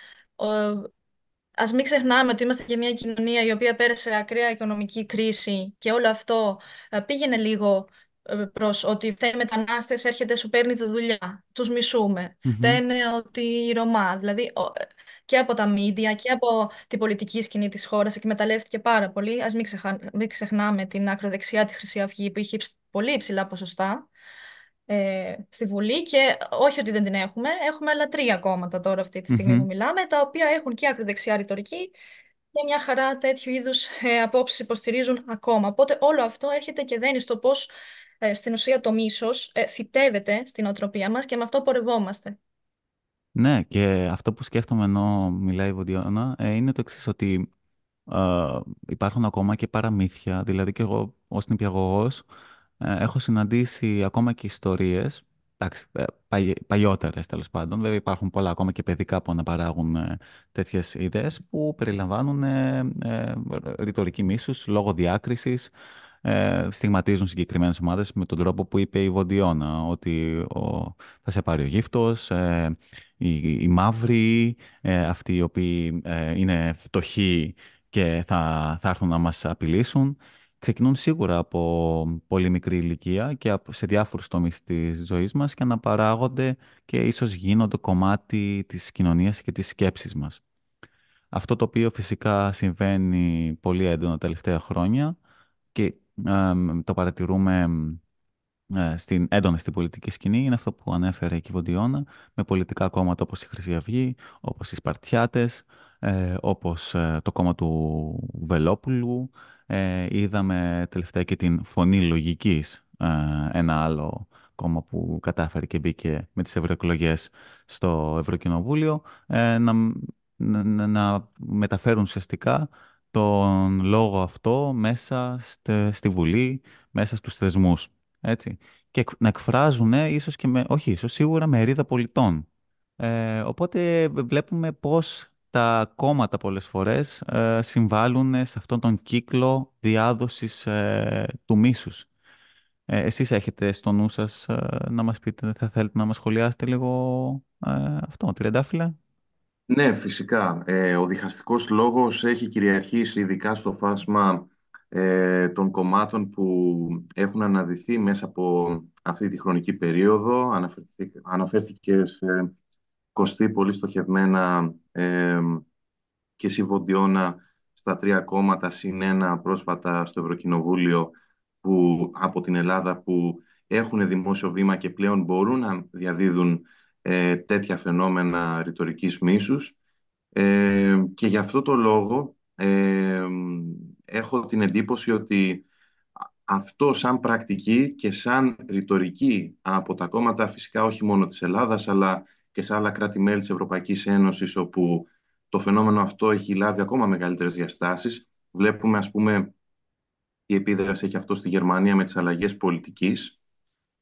ας μην ξεχνάμε ότι είμαστε και μια κοινωνία η οποία πέρασε ακραία οικονομική κρίση και όλο αυτό ε, πήγαινε λίγο ε, προς ότι οι μετανάστες έρχεται, σου παίρνει τη δουλειά, τους μισούμε. ότι η Ρωμά. Δηλαδή, και από τα μίντια και από την πολιτική σκηνή της χώρας. Εκμεταλλεύτηκε πάρα πολύ. Ας μην, ξεχνάμε την ακροδεξιά τη Χρυσή Αυγή που είχε πολύ υψηλά ποσοστά ε, στη Βουλή και όχι ότι δεν την έχουμε, έχουμε άλλα τρία κόμματα τώρα αυτή τη στιγμη που μιλάμε, τα οποία έχουν και ακροδεξιά ρητορική και μια χαρά τέτοιου είδους ε, απόψεις υποστηρίζουν ακόμα. Οπότε όλο αυτό έρχεται και δένει στο πώς ε, στην ουσία το μίσος ε, στην οτροπία μας και με αυτό πορευόμαστε. Ναι, και αυτό που σκέφτομαι ενώ μιλάει η Βοντιώνα ε, είναι το εξής ότι ε, υπάρχουν ακόμα και παραμύθια. Δηλαδή και εγώ ως νηπιαγωγός ε, έχω συναντήσει ακόμα και ιστορίες, εντάξει, παλι, παλιότερες τέλος πάντων, βέβαια υπάρχουν πολλά ακόμα και παιδικά που αναπαράγουν ε, τέτοιες ιδέες που περιλαμβάνουν ε, ρητορική μίσους, λόγω διάκρισης, ε, στιγματίζουν συγκεκριμένες ομάδες με τον τρόπο που είπε η Βοντιώνα, ότι ο, θα σε πάρει ο γύφτος, ε, οι, μαύροι, ε, αυτοί οι οποίοι ε, είναι φτωχοί και θα, θα έρθουν να μας απειλήσουν. Ξεκινούν σίγουρα από πολύ μικρή ηλικία και σε διάφορους τομείς της ζωής μας και αναπαράγονται και ίσως γίνονται κομμάτι της κοινωνίας και της σκέψης μας. Αυτό το οποίο φυσικά συμβαίνει πολύ έντονα τα τελευταία χρόνια και ε, το παρατηρούμε ε, στην, έντονα στην πολιτική σκηνή είναι αυτό που ανέφερε και η Βοντιώνα με πολιτικά κόμματα όπως η Χρυσή Αυγή, όπως οι Σπαρτιάτες, ε, όπως το κόμμα του Βελόπουλου. είδαμε τελευταία και την Φωνή Λογικής, ένα άλλο κόμμα που κατάφερε και μπήκε με τις ευρωεκλογέ στο Ευρωκοινοβούλιο, να, να, να μεταφέρουν ουσιαστικά τον λόγο αυτό μέσα στη, Βουλή, μέσα στους θεσμούς. Έτσι. Και να εκφράζουν ε, ίσως και με, όχι ίσως, σίγουρα με ερίδα πολιτών. Ε, οπότε βλέπουμε πώς τα κόμματα πολλές φορές ε, συμβάλλουν σε αυτόν τον κύκλο διάδοσης του μίσους. Ε, εσείς έχετε στο νου σας να μας πείτε, θα θέλετε να μας σχολιάσετε λίγο αυτό, τριαντάφυλλα. Ναι, φυσικά. Ε, ο διχαστικός λόγος έχει κυριαρχήσει ειδικά στο φάσμα ε, των κομμάτων που έχουν αναδυθεί μέσα από αυτή τη χρονική περίοδο. Αναφερθήκε, αναφέρθηκε σε κοστή πολύ στοχευμένα ε, και συμβοντιώνα στα τρία κόμματα συνένα πρόσφατα στο Ευρωκοινοβούλιο που, από την Ελλάδα που έχουν δημόσιο βήμα και πλέον μπορούν να διαδίδουν ε, τέτοια φαινόμενα ρητορικής μίσους ε, και γι' αυτό το λόγο ε, έχω την εντύπωση ότι αυτό σαν πρακτική και σαν ρητορική από τα κόμματα φυσικά όχι μόνο της Ελλάδας αλλά και σε άλλα κράτη-μέλη της Ευρωπαϊκής Ένωσης όπου το φαινόμενο αυτό έχει λάβει ακόμα μεγαλύτερες διαστάσεις. Βλέπουμε ας πούμε η επίδραση έχει αυτό στη Γερμανία με τις αλλαγές πολιτικής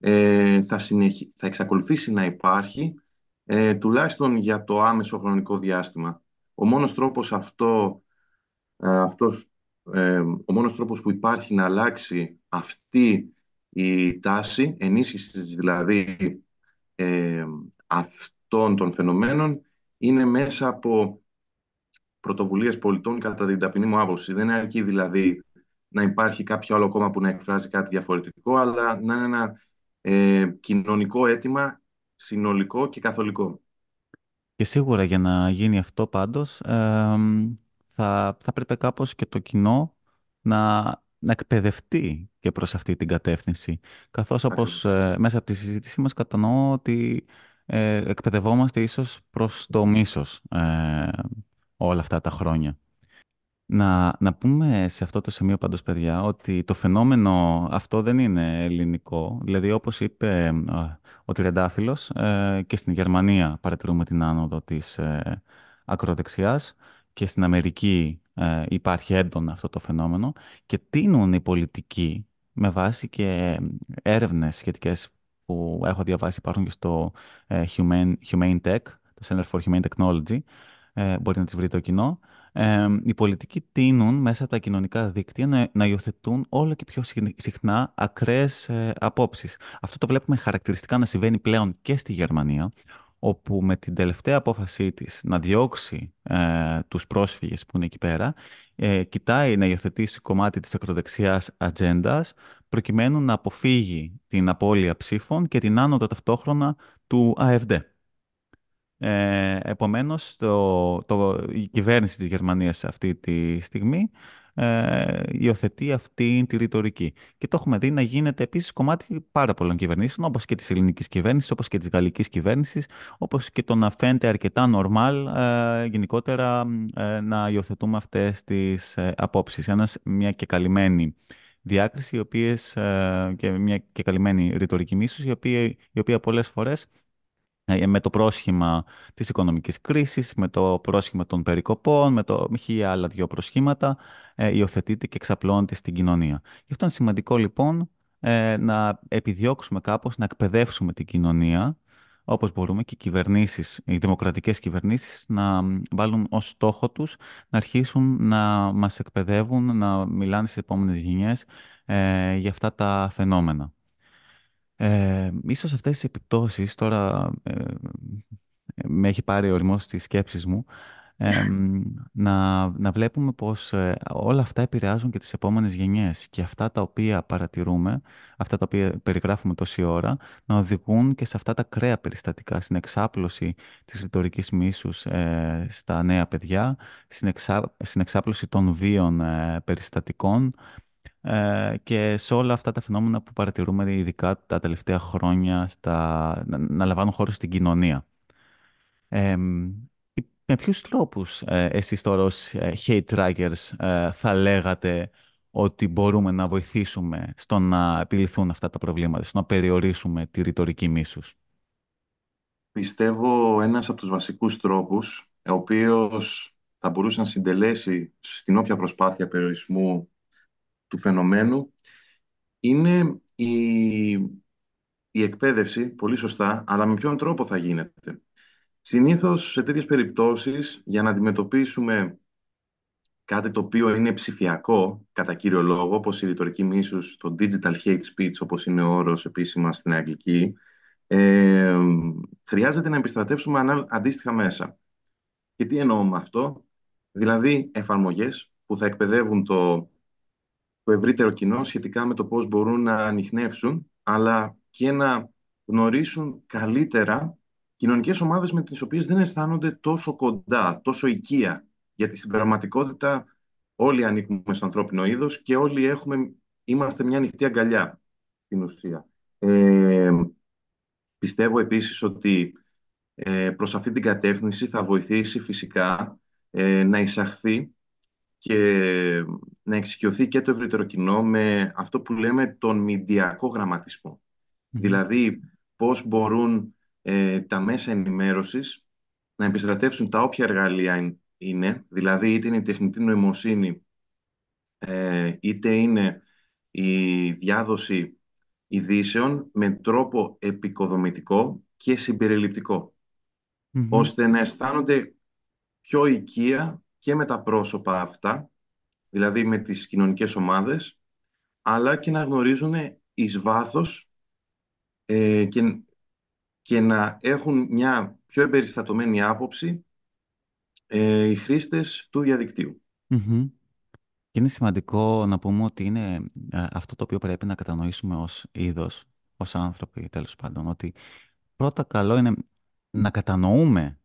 ε, θα, συνεχι... θα εξακολουθήσει να υπάρχει ε, τουλάχιστον για το άμεσο χρονικό διάστημα. Ο μόνος τρόπος αυτό, ε, αυτός, ε, ο μόνος τρόπος που υπάρχει να αλλάξει αυτή η τάση ενίσχυσης δηλαδή ε, αυτών των φαινομένων είναι μέσα από πρωτοβουλίες πολιτών κατά την ταπεινή μου άποψη. Δεν αρκεί δηλαδή να υπάρχει κάποιο άλλο κόμμα που να εκφράζει κάτι διαφορετικό, αλλά να είναι ένα ε, κοινωνικό αίτημα, συνολικό και καθολικό. Και σίγουρα για να γίνει αυτό πάντως θα, θα πρέπει κάπως και το κοινό να, να εκπαιδευτεί και προς αυτή την κατεύθυνση. Καθώς όπως ε, μέσα από τη συζήτησή μας κατανοώ ότι ε, εκπαιδευόμαστε ίσως προς το μίσος ε, όλα αυτά τα χρόνια. Να, να πούμε σε αυτό το σημείο πάντως, παιδιά, ότι το φαινόμενο αυτό δεν είναι ελληνικό. Δηλαδή, όπως είπε ε, ο Τριαντάφυλλος, ε, και στην Γερμανία παρατηρούμε την άνοδο της ε, και στην Αμερική ε, υπάρχει έντονα αυτό το φαινόμενο και τίνουν οι πολιτικοί με βάση και έρευνες σχετικές που έχω διαβάσει υπάρχουν και στο ε, Humane, Tech, το Center for Humane Technology, μπορείτε να τις βρείτε το κοινό, ε, οι πολιτικοί τείνουν μέσα από τα κοινωνικά δίκτυα να, να υιοθετούν όλο και πιο συχνά ακραίες ε, απόψεις. Αυτό το βλέπουμε χαρακτηριστικά να συμβαίνει πλέον και στη Γερμανία, όπου με την τελευταία απόφασή της να διώξει ε, τους πρόσφυγες που είναι εκεί πέρα, ε, κοιτάει να υιοθετήσει κομμάτι της ακροδεξιάς ατζέντας, προκειμένου να αποφύγει την απώλεια ψήφων και την άνοδο ταυτόχρονα του ΑΕΒΔΕ. Ε, επομένως, το, το, η κυβέρνηση της Γερμανίας αυτή τη στιγμή ε, υιοθετεί αυτή τη ρητορική. Και το έχουμε δει να γίνεται επίσης κομμάτι πάρα πολλών κυβερνήσεων, όπως και της ελληνικής κυβέρνησης, όπως και της γαλλικής κυβέρνησης, όπως και το να φαίνεται αρκετά normal ε, γενικότερα ε, να υιοθετούμε αυτές τις ε, Ένας Μια και καλυμμένη διάκριση οι οποίες, ε, και μια και καλυμμένη ρητορική μίσους, η οποία, η οποία πολλές φορές ε, με το πρόσχημα της οικονομικής κρίσης, με το πρόσχημα των περικοπών, με το χίλια άλλα δυο προσχήματα, ε, υιοθετείται και εξαπλώνεται στην κοινωνία. Γι' αυτό είναι σημαντικό λοιπόν ε, να επιδιώξουμε κάπως, να εκπαιδεύσουμε την κοινωνία, όπως μπορούμε και οι κυβερνήσεις, οι δημοκρατικές κυβερνήσεις να βάλουν ως στόχο τους να αρχίσουν να μας εκπαιδεύουν, να μιλάνε στις επόμενες γενιές ε, για αυτά τα φαινόμενα. Ε, ίσως αυτές οι επιπτώσεις τώρα ε, με έχει πάρει ο ρημός της μου να, να βλέπουμε πως ε, όλα αυτά επηρεάζουν και τις επόμενες γενιές και αυτά τα οποία παρατηρούμε, αυτά τα οποία περιγράφουμε τόση ώρα, να οδηγούν και σε αυτά τα κρέα περιστατικά, στην εξάπλωση της ρητορικής μίσους ε, στα νέα παιδιά, στην, εξάπλωση των βίων περιστατικών, ε, και σε όλα αυτά τα φαινόμενα που παρατηρούμε ειδικά τα τελευταία χρόνια στα, να, να λαμβάνουν χώρο στην κοινωνία. Ε, με ποιους τρόπους ε, εσείς τώρα ως ε, hate trackers ε, θα λέγατε ότι μπορούμε να βοηθήσουμε στο να επιληθούν αυτά τα προβλήματα, στο να περιορίσουμε τη ρητορική μίσους. Πιστεύω ένας από τους βασικούς τρόπους, ο οποίος θα μπορούσε να συντελέσει στην όποια προσπάθεια περιορισμού του φαινομένου είναι η, η εκπαίδευση, πολύ σωστά, αλλά με ποιον τρόπο θα γίνεται. Συνήθως σε τέτοιες περιπτώσεις, για να αντιμετωπίσουμε κάτι το οποίο είναι ψηφιακό, κατά κύριο λόγο, όπως η ρητορική μίσους, το digital hate speech, όπως είναι ο όρος επίσημα στην αγγλική, ε, χρειάζεται να επιστρατεύσουμε αντίστοιχα μέσα. Και τι εννοώ με αυτό, δηλαδή εφαρμογές που θα εκπαιδεύουν το το ευρύτερο κοινό σχετικά με το πώς μπορούν να ανοιχνεύσουν, αλλά και να γνωρίσουν καλύτερα κοινωνικές ομάδες με τις οποίες δεν αισθάνονται τόσο κοντά, τόσο οικία. Γιατί στην πραγματικότητα όλοι ανήκουμε στο ανθρώπινο είδος και όλοι έχουμε, είμαστε μια ανοιχτή αγκαλιά στην ουσία. Ε, πιστεύω επίσης ότι ε, προς αυτή την κατεύθυνση θα βοηθήσει φυσικά ε, να εισαχθεί και να εξοικειωθεί και το ευρύτερο κοινό με αυτό που λέμε τον μηντιακό γραμματισμό. Δηλαδή, πώς μπορούν ε, τα μέσα ενημέρωσης να επιστρατεύσουν τα όποια εργαλεία είναι, δηλαδή είτε είναι η τεχνητή νοημοσύνη, ε, είτε είναι η διάδοση ειδήσεων με τρόπο επικοδομητικό και συμπεριληπτικο ώστε να αισθάνονται πιο οικία και με τα πρόσωπα αυτά δηλαδή με τις κοινωνικές ομάδες, αλλά και να γνωρίζουν εις βάθος ε, και, και να έχουν μια πιο εμπεριστατωμένη άποψη ε, οι χρήστες του διαδικτυου Και είναι σημαντικό να πούμε ότι είναι ε, αυτό το οποίο πρέπει να κατανοήσουμε ως είδος, ως άνθρωποι τέλος πάντων, ότι πρώτα καλό είναι να κατανοούμε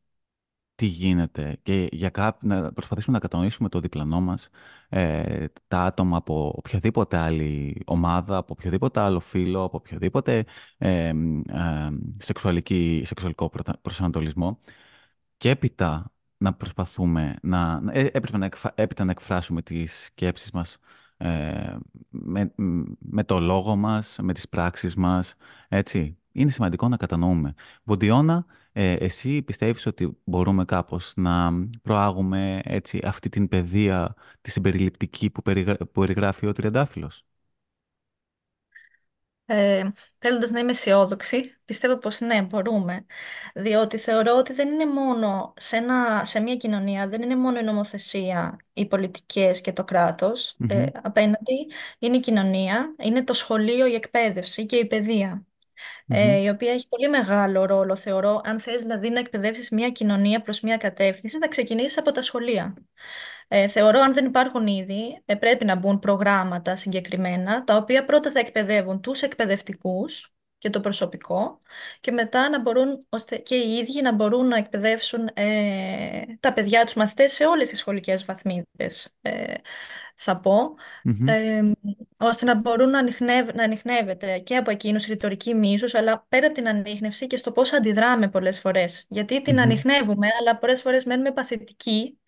τι γίνεται και για να προσπαθήσουμε να κατανοήσουμε το διπλανό μας, ε, τα άτομα από οποιαδήποτε άλλη ομάδα, από οποιοδήποτε άλλο φίλο, από οποιοδήποτε ε, ε, σεξουαλικό προσανατολισμό και έπειτα να προσπαθούμε να, ε, έπειτα να, εκφράσουμε τις σκέψεις μας με, το λόγο μας, με τις πράξεις μας, έτσι. Είναι σημαντικό να κατανοούμε. Μποντιώνα ε, εσύ πιστεύεις ότι μπορούμε κάπως να προάγουμε έτσι αυτή την παιδεία, τη συμπεριληπτική που, περιγράφει ο Τριαντάφυλλος. Ε, να είμαι αισιόδοξη, πιστεύω πως ναι, μπορούμε. Διότι θεωρώ ότι δεν είναι μόνο σε, σε μια κοινωνία, δεν είναι μόνο η νομοθεσία, οι πολιτικές και το κρατος ε, απέναντι, είναι η κοινωνία, είναι το σχολείο, η εκπαίδευση και η παιδεία. Ε, η οποία έχει πολύ μεγάλο ρόλο, θεωρώ. Αν θες δηλαδή να εκπαιδεύσεις μια κοινωνία προς μια κατεύθυνση, να ξεκινήσεις από τα σχολεία. Ε, θεωρώ αν δεν υπάρχουν ήδη, ε, πρέπει να μπουν προγράμματα συγκεκριμένα, τα οποία πρώτα θα εκπαιδεύουν τους εκπαιδευτικούς και το προσωπικό και μετά να μπορούν και οι ίδιοι να μπορούν να εκπαιδεύσουν ε, τα παιδιά τους μαθητές σε όλες τις σχολικές βαθμίδες θα πω, ε, ώστε να μπορούν να, ανοιχνεύ, να ανοιχνεύεται και από εκείνους η ρητορική μίσους, αλλά πέρα από την ανείχνευση και στο πώς αντιδράμε πολλές φορές. Γιατί την mm ανοιχνεύουμε, αλλά πολλές φορές μένουμε παθητικοί,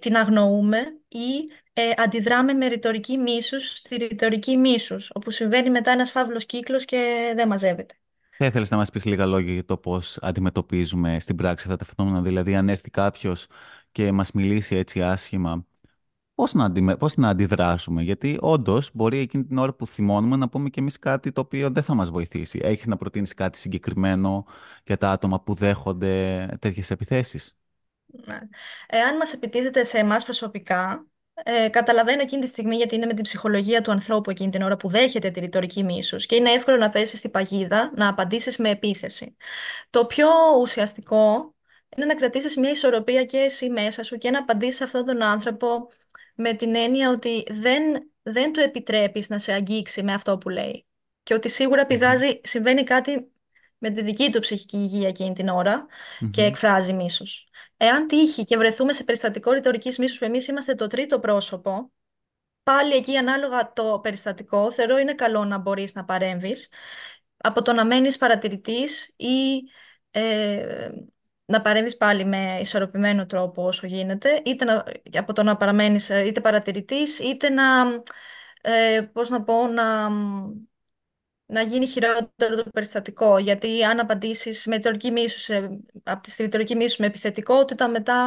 την αγνοούμε ή ε, αντιδράμε με ρητορική μίσους στη ρητορική μίσους, όπου συμβαίνει μετά ένας φαύλος κύκλος και δεν μαζεύεται. Θα ήθελες να μας πεις λίγα λόγια για το πώς αντιμετωπίζουμε στην πράξη αυτά τα φαινόμενα. Δηλαδή, αν έρθει κάποιος και μας μιλήσει έτσι άσχημα, πώς να, να αντιδράσουμε. Γιατί όντως μπορεί εκείνη την ώρα που θυμώνουμε να πούμε και εμείς κάτι το οποίο δεν θα μας βοηθήσει. Έχει να προτείνεις κάτι συγκεκριμένο για τα άτομα που δέχονται τέτοιες επιθέσεις. Ναι. Εάν μας επιτίθεται σε εμάς προσωπικά, ε, καταλαβαίνω εκείνη τη στιγμή γιατί είναι με την ψυχολογία του ανθρώπου εκείνη την ώρα που δέχεται τη ρητορική μίσους και είναι εύκολο να πέσεις στην παγίδα, να απαντήσεις με επίθεση. Το πιο ουσιαστικό είναι να κρατήσεις μια ισορροπία και εσύ μέσα σου και να απαντήσεις σε αυτόν τον άνθρωπο με την έννοια ότι δεν, δεν του επιτρέπεις να σε αγγίξει με αυτό που λέει. Και ότι σίγουρα πηγάζει, συμβαίνει κάτι με τη δική του ψυχική υγεία εκείνη την ωρα και εκφράζει μίσους. Εάν τύχει και βρεθούμε σε περιστατικό ρητορικής μίσους που εμείς είμαστε το τρίτο πρόσωπο, πάλι εκεί ανάλογα το περιστατικό, θεωρώ είναι καλό να μπορείς να παρέμβεις από το να μένεις παρατηρητής ή ε, να παρέμβεις πάλι με ισορροπημένο τρόπο όσο γίνεται, είτε να, από το να παραμένεις, ε, είτε παρατηρητής, είτε να, ε, πώς να πω, να, να γίνει χειρότερο το περιστατικό. Γιατί αν απαντήσεις, με από τη στριτορική μίσου, με επιθετικότητα, μετά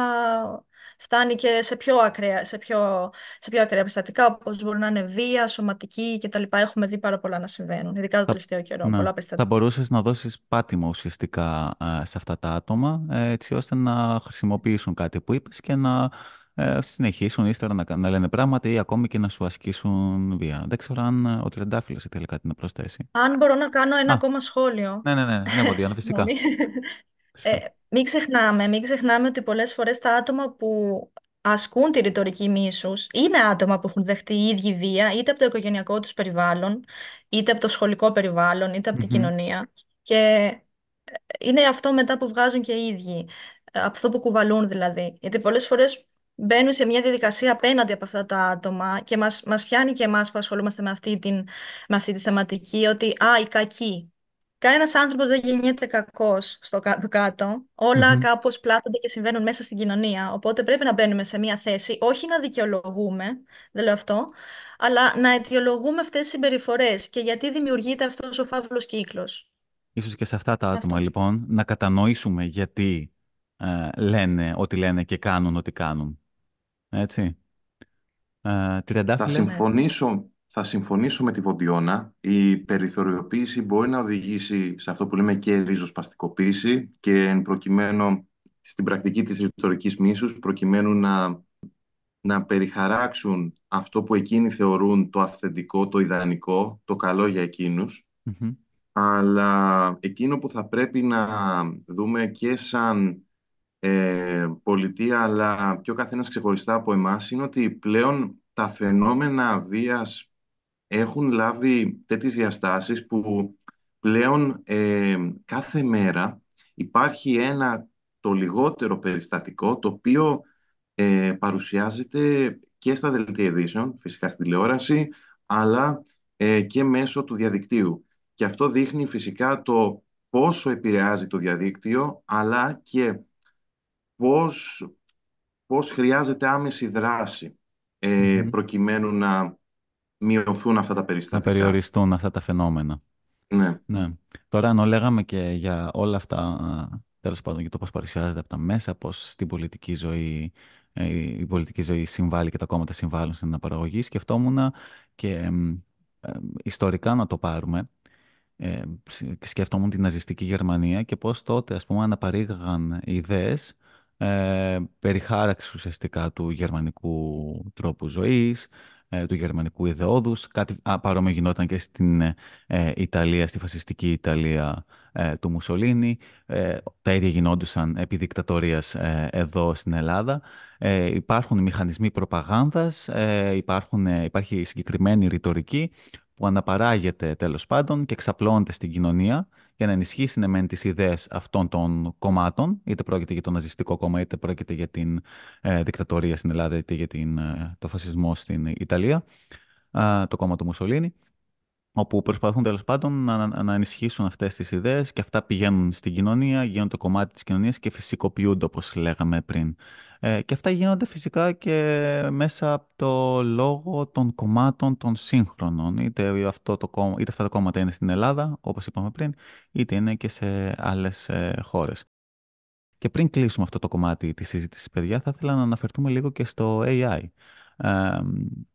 φτάνει και σε πιο ακραία, σε πιο, σε πιο ακραία περιστατικά, όπως μπορεί να είναι βία, σωματική κτλ. Έχουμε δει πάρα πολλά να συμβαίνουν, ειδικά το τελευταίο καιρό. Ναι. Πολλά περιστατικά. Θα μπορούσες να δώσεις πάτημα ουσιαστικά ε, σε αυτά τα άτομα, ε, έτσι ώστε να χρησιμοποιήσουν κάτι που είπες και να ε, συνεχίσουν ύστερα να, να λένε πράγματα ή ακόμη και να σου ασκήσουν βία. Δεν ξέρω αν ο Τριαντάφυλλος ήθελε κάτι να προσθέσει. Αν μπορώ να κάνω ένα Α, ακόμα σχόλιο. Ναι, ναι, ναι, ναι, ναι φυσικά. Μην ξεχνάμε, μην ξεχνάμε ότι πολλές φορές τα άτομα που ασκούν τη ρητορική μίσους είναι άτομα που έχουν δεχτεί η ίδια βία είτε από το οικογενειακό τους περιβάλλον, είτε από το σχολικό περιβάλλον, είτε από την κοινωνία. Και ε, είναι αυτό μετά που βγάζουν και οι ίδιοι, από ε, αυτό που κουβαλούν δηλαδή. Γιατί πολλές φορές μπαίνουν σε μια διαδικασία απέναντι από αυτά τα άτομα και μας, μας πιάνει και εμάς που ασχολούμαστε με αυτή, την, με αυτή τη θεματική ότι «Α, οι κακοί». Κανένας άνθρωπος δεν γεννιέται κακός στο κάτω-κάτω. Όλα mm-hmm. κάπω πλάθονται και συμβαίνουν μέσα στην κοινωνία. Οπότε πρέπει να μπαίνουμε σε μία θέση, όχι να δικαιολογούμε, δεν λέω αυτό, αλλά να αιτιολογούμε αυτές τις συμπεριφορές και γιατί δημιουργείται αυτός ο φαύλος κύκλος. Ίσως και σε αυτά τα άτομα, λοιπόν, να κατανοήσουμε γιατί ε, λένε ό,τι λένε και κάνουν ό,τι κάνουν. Έτσι. Ε, θα ναι. συμφωνήσω θα συμφωνήσω με τη Βοντιώνα. Η περιθωριοποίηση μπορεί να οδηγήσει σε αυτό που λέμε και ριζοσπαστικοποίηση και προκειμένου στην πρακτική της ρητορικής μίσους προκειμένου να, να περιχαράξουν αυτό που εκείνοι θεωρούν το αυθεντικό, το ιδανικό, το καλό για εκεινους Αλλά εκείνο που θα πρέπει να δούμε και σαν ε, πολιτεία αλλά και ο καθένας ξεχωριστά από εμάς είναι ότι πλέον τα φαινόμενα βίας έχουν λάβει τέτοιες διαστάσεις που πλέον ε, κάθε μέρα υπάρχει ένα το λιγότερο περιστατικό το οποίο ε, παρουσιάζεται και στα δελτία ειδήσεων, φυσικά στην τηλεόραση, αλλά ε, και μέσω του διαδικτύου. Και αυτό δείχνει φυσικά το πόσο επηρεάζει το διαδίκτυο, αλλά και πώς, πώς χρειάζεται άμεση δράση ε, προκειμένου να μειωθούν αυτά τα περιστατικά. Να περιοριστούν αυτά τα φαινόμενα. Ναι. ναι. Τώρα, αν λέγαμε και για όλα αυτά, τέλος πάντων, για το πώς παρουσιάζεται από τα μέσα, πώς στην πολιτική ζωή ε, η πολιτική ζωή συμβάλλει και τα κόμματα συμβάλλουν στην αναπαραγωγή, σκεφτόμουν και ε, ιστορικά να το πάρουμε. Ε, σκεφτόμουν την ναζιστική Γερμανία και πώς τότε ας πούμε αναπαρήγαγαν ιδέες ε, περί ουσιαστικά του γερμανικού τρόπου ζωής, ε, του γερμανικού ιδεόδου. Κάτι παρόμοιο γινόταν και στην ε, ε, Ιταλία, στη φασιστική Ιταλία του Μουσολίνη. τα ίδια γινόντουσαν επί δικτατορίας εδώ στην Ελλάδα. Υπάρχουν μηχανισμοί προπαγάνδας, υπάρχει συγκεκριμένη ρητορική που αναπαράγεται τέλος πάντων και εξαπλώνεται στην κοινωνία για να ενισχύσει ναι, μεν τις ιδέες αυτών των κομμάτων, είτε πρόκειται για το ναζιστικό κόμμα, είτε πρόκειται για την ε, δικτατορία στην Ελλάδα, είτε για την, ε, το φασισμό στην Ιταλία, το κόμμα του Μουσολίνη, όπου προσπαθούν τέλος πάντων να, να ενισχύσουν αυτές τις ιδέες και αυτά πηγαίνουν στην κοινωνία, γίνονται κομμάτι της κοινωνίας και φυσικοποιούνται, όπως λέγαμε πριν. Ε, και αυτά γίνονται φυσικά και μέσα από το λόγο των κομμάτων των σύγχρονων. Είτε, αυτό το είτε αυτά τα κόμματα είναι στην Ελλάδα, όπως είπαμε πριν, είτε είναι και σε άλλες ε, χώρες. Και πριν κλείσουμε αυτό το κομμάτι της συζήτησης, παιδιά, θα ήθελα να αναφερθούμε λίγο και στο AI.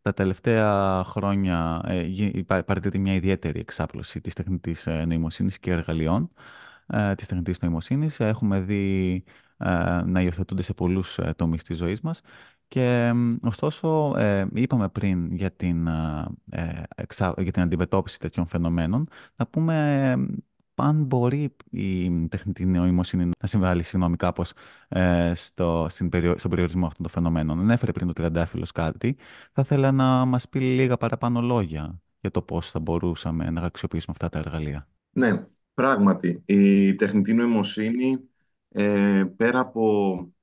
τα τελευταία χρόνια ε, παρατηρείται μια ιδιαίτερη εξάπλωση της τεχνητής ε, νοημοσύνης και εργαλειών ε, της τεχνητής νοημοσύνης. Έχουμε δει ε, να υιοθετούνται σε πολλούς ε, τομείς της ζωής μας. Και ωστόσο, ε, είπαμε πριν για την, ε, ε, εξα, για την αντιμετώπιση τέτοιων φαινομένων, να πούμε αν μπορεί η τεχνητή νοημοσύνη να συμβάλλει συγγνώμη κάπως στο, στον περιορισμό αυτών των φαινομένων. Ανέφερε πριν το Τριαντάφυλλος κάτι. Θα ήθελα να μας πει λίγα παραπάνω λόγια για το πώς θα μπορούσαμε να αξιοποιήσουμε αυτά τα εργαλεία. Ναι, πράγματι. Η τεχνητή νοημοσύνη ε, πέρα από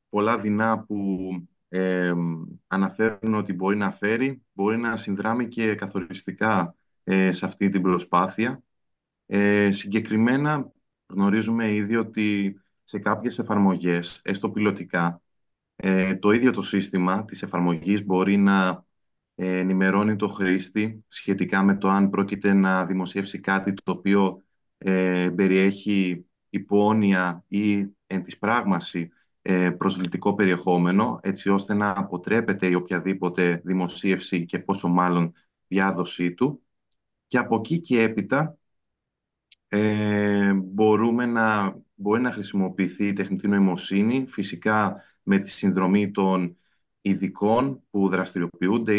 πολλά δεινά που ε, αναφέρουν ότι μπορεί να φέρει, μπορεί να συνδράμει και καθοριστικά ε, σε αυτή την προσπάθεια. Ε, συγκεκριμένα γνωρίζουμε ήδη ότι σε κάποιες εφαρμογές, έστω πιλωτικά, ε, το ίδιο το σύστημα της εφαρμογής μπορεί να ενημερώνει το χρήστη σχετικά με το αν πρόκειται να δημοσιεύσει κάτι το οποίο περιέχει υπόνοια ή εν της πράγμαση ε, προσβλητικό περιεχόμενο, έτσι ώστε να αποτρέπεται η οποιαδήποτε δημοσίευση και πόσο μάλλον διάδοσή του. Και από εκεί και έπειτα ε, μπορούμε να, μπορεί να χρησιμοποιηθεί η τεχνητή νοημοσύνη, φυσικά με τη συνδρομή των ειδικών που δραστηριοποιούνται,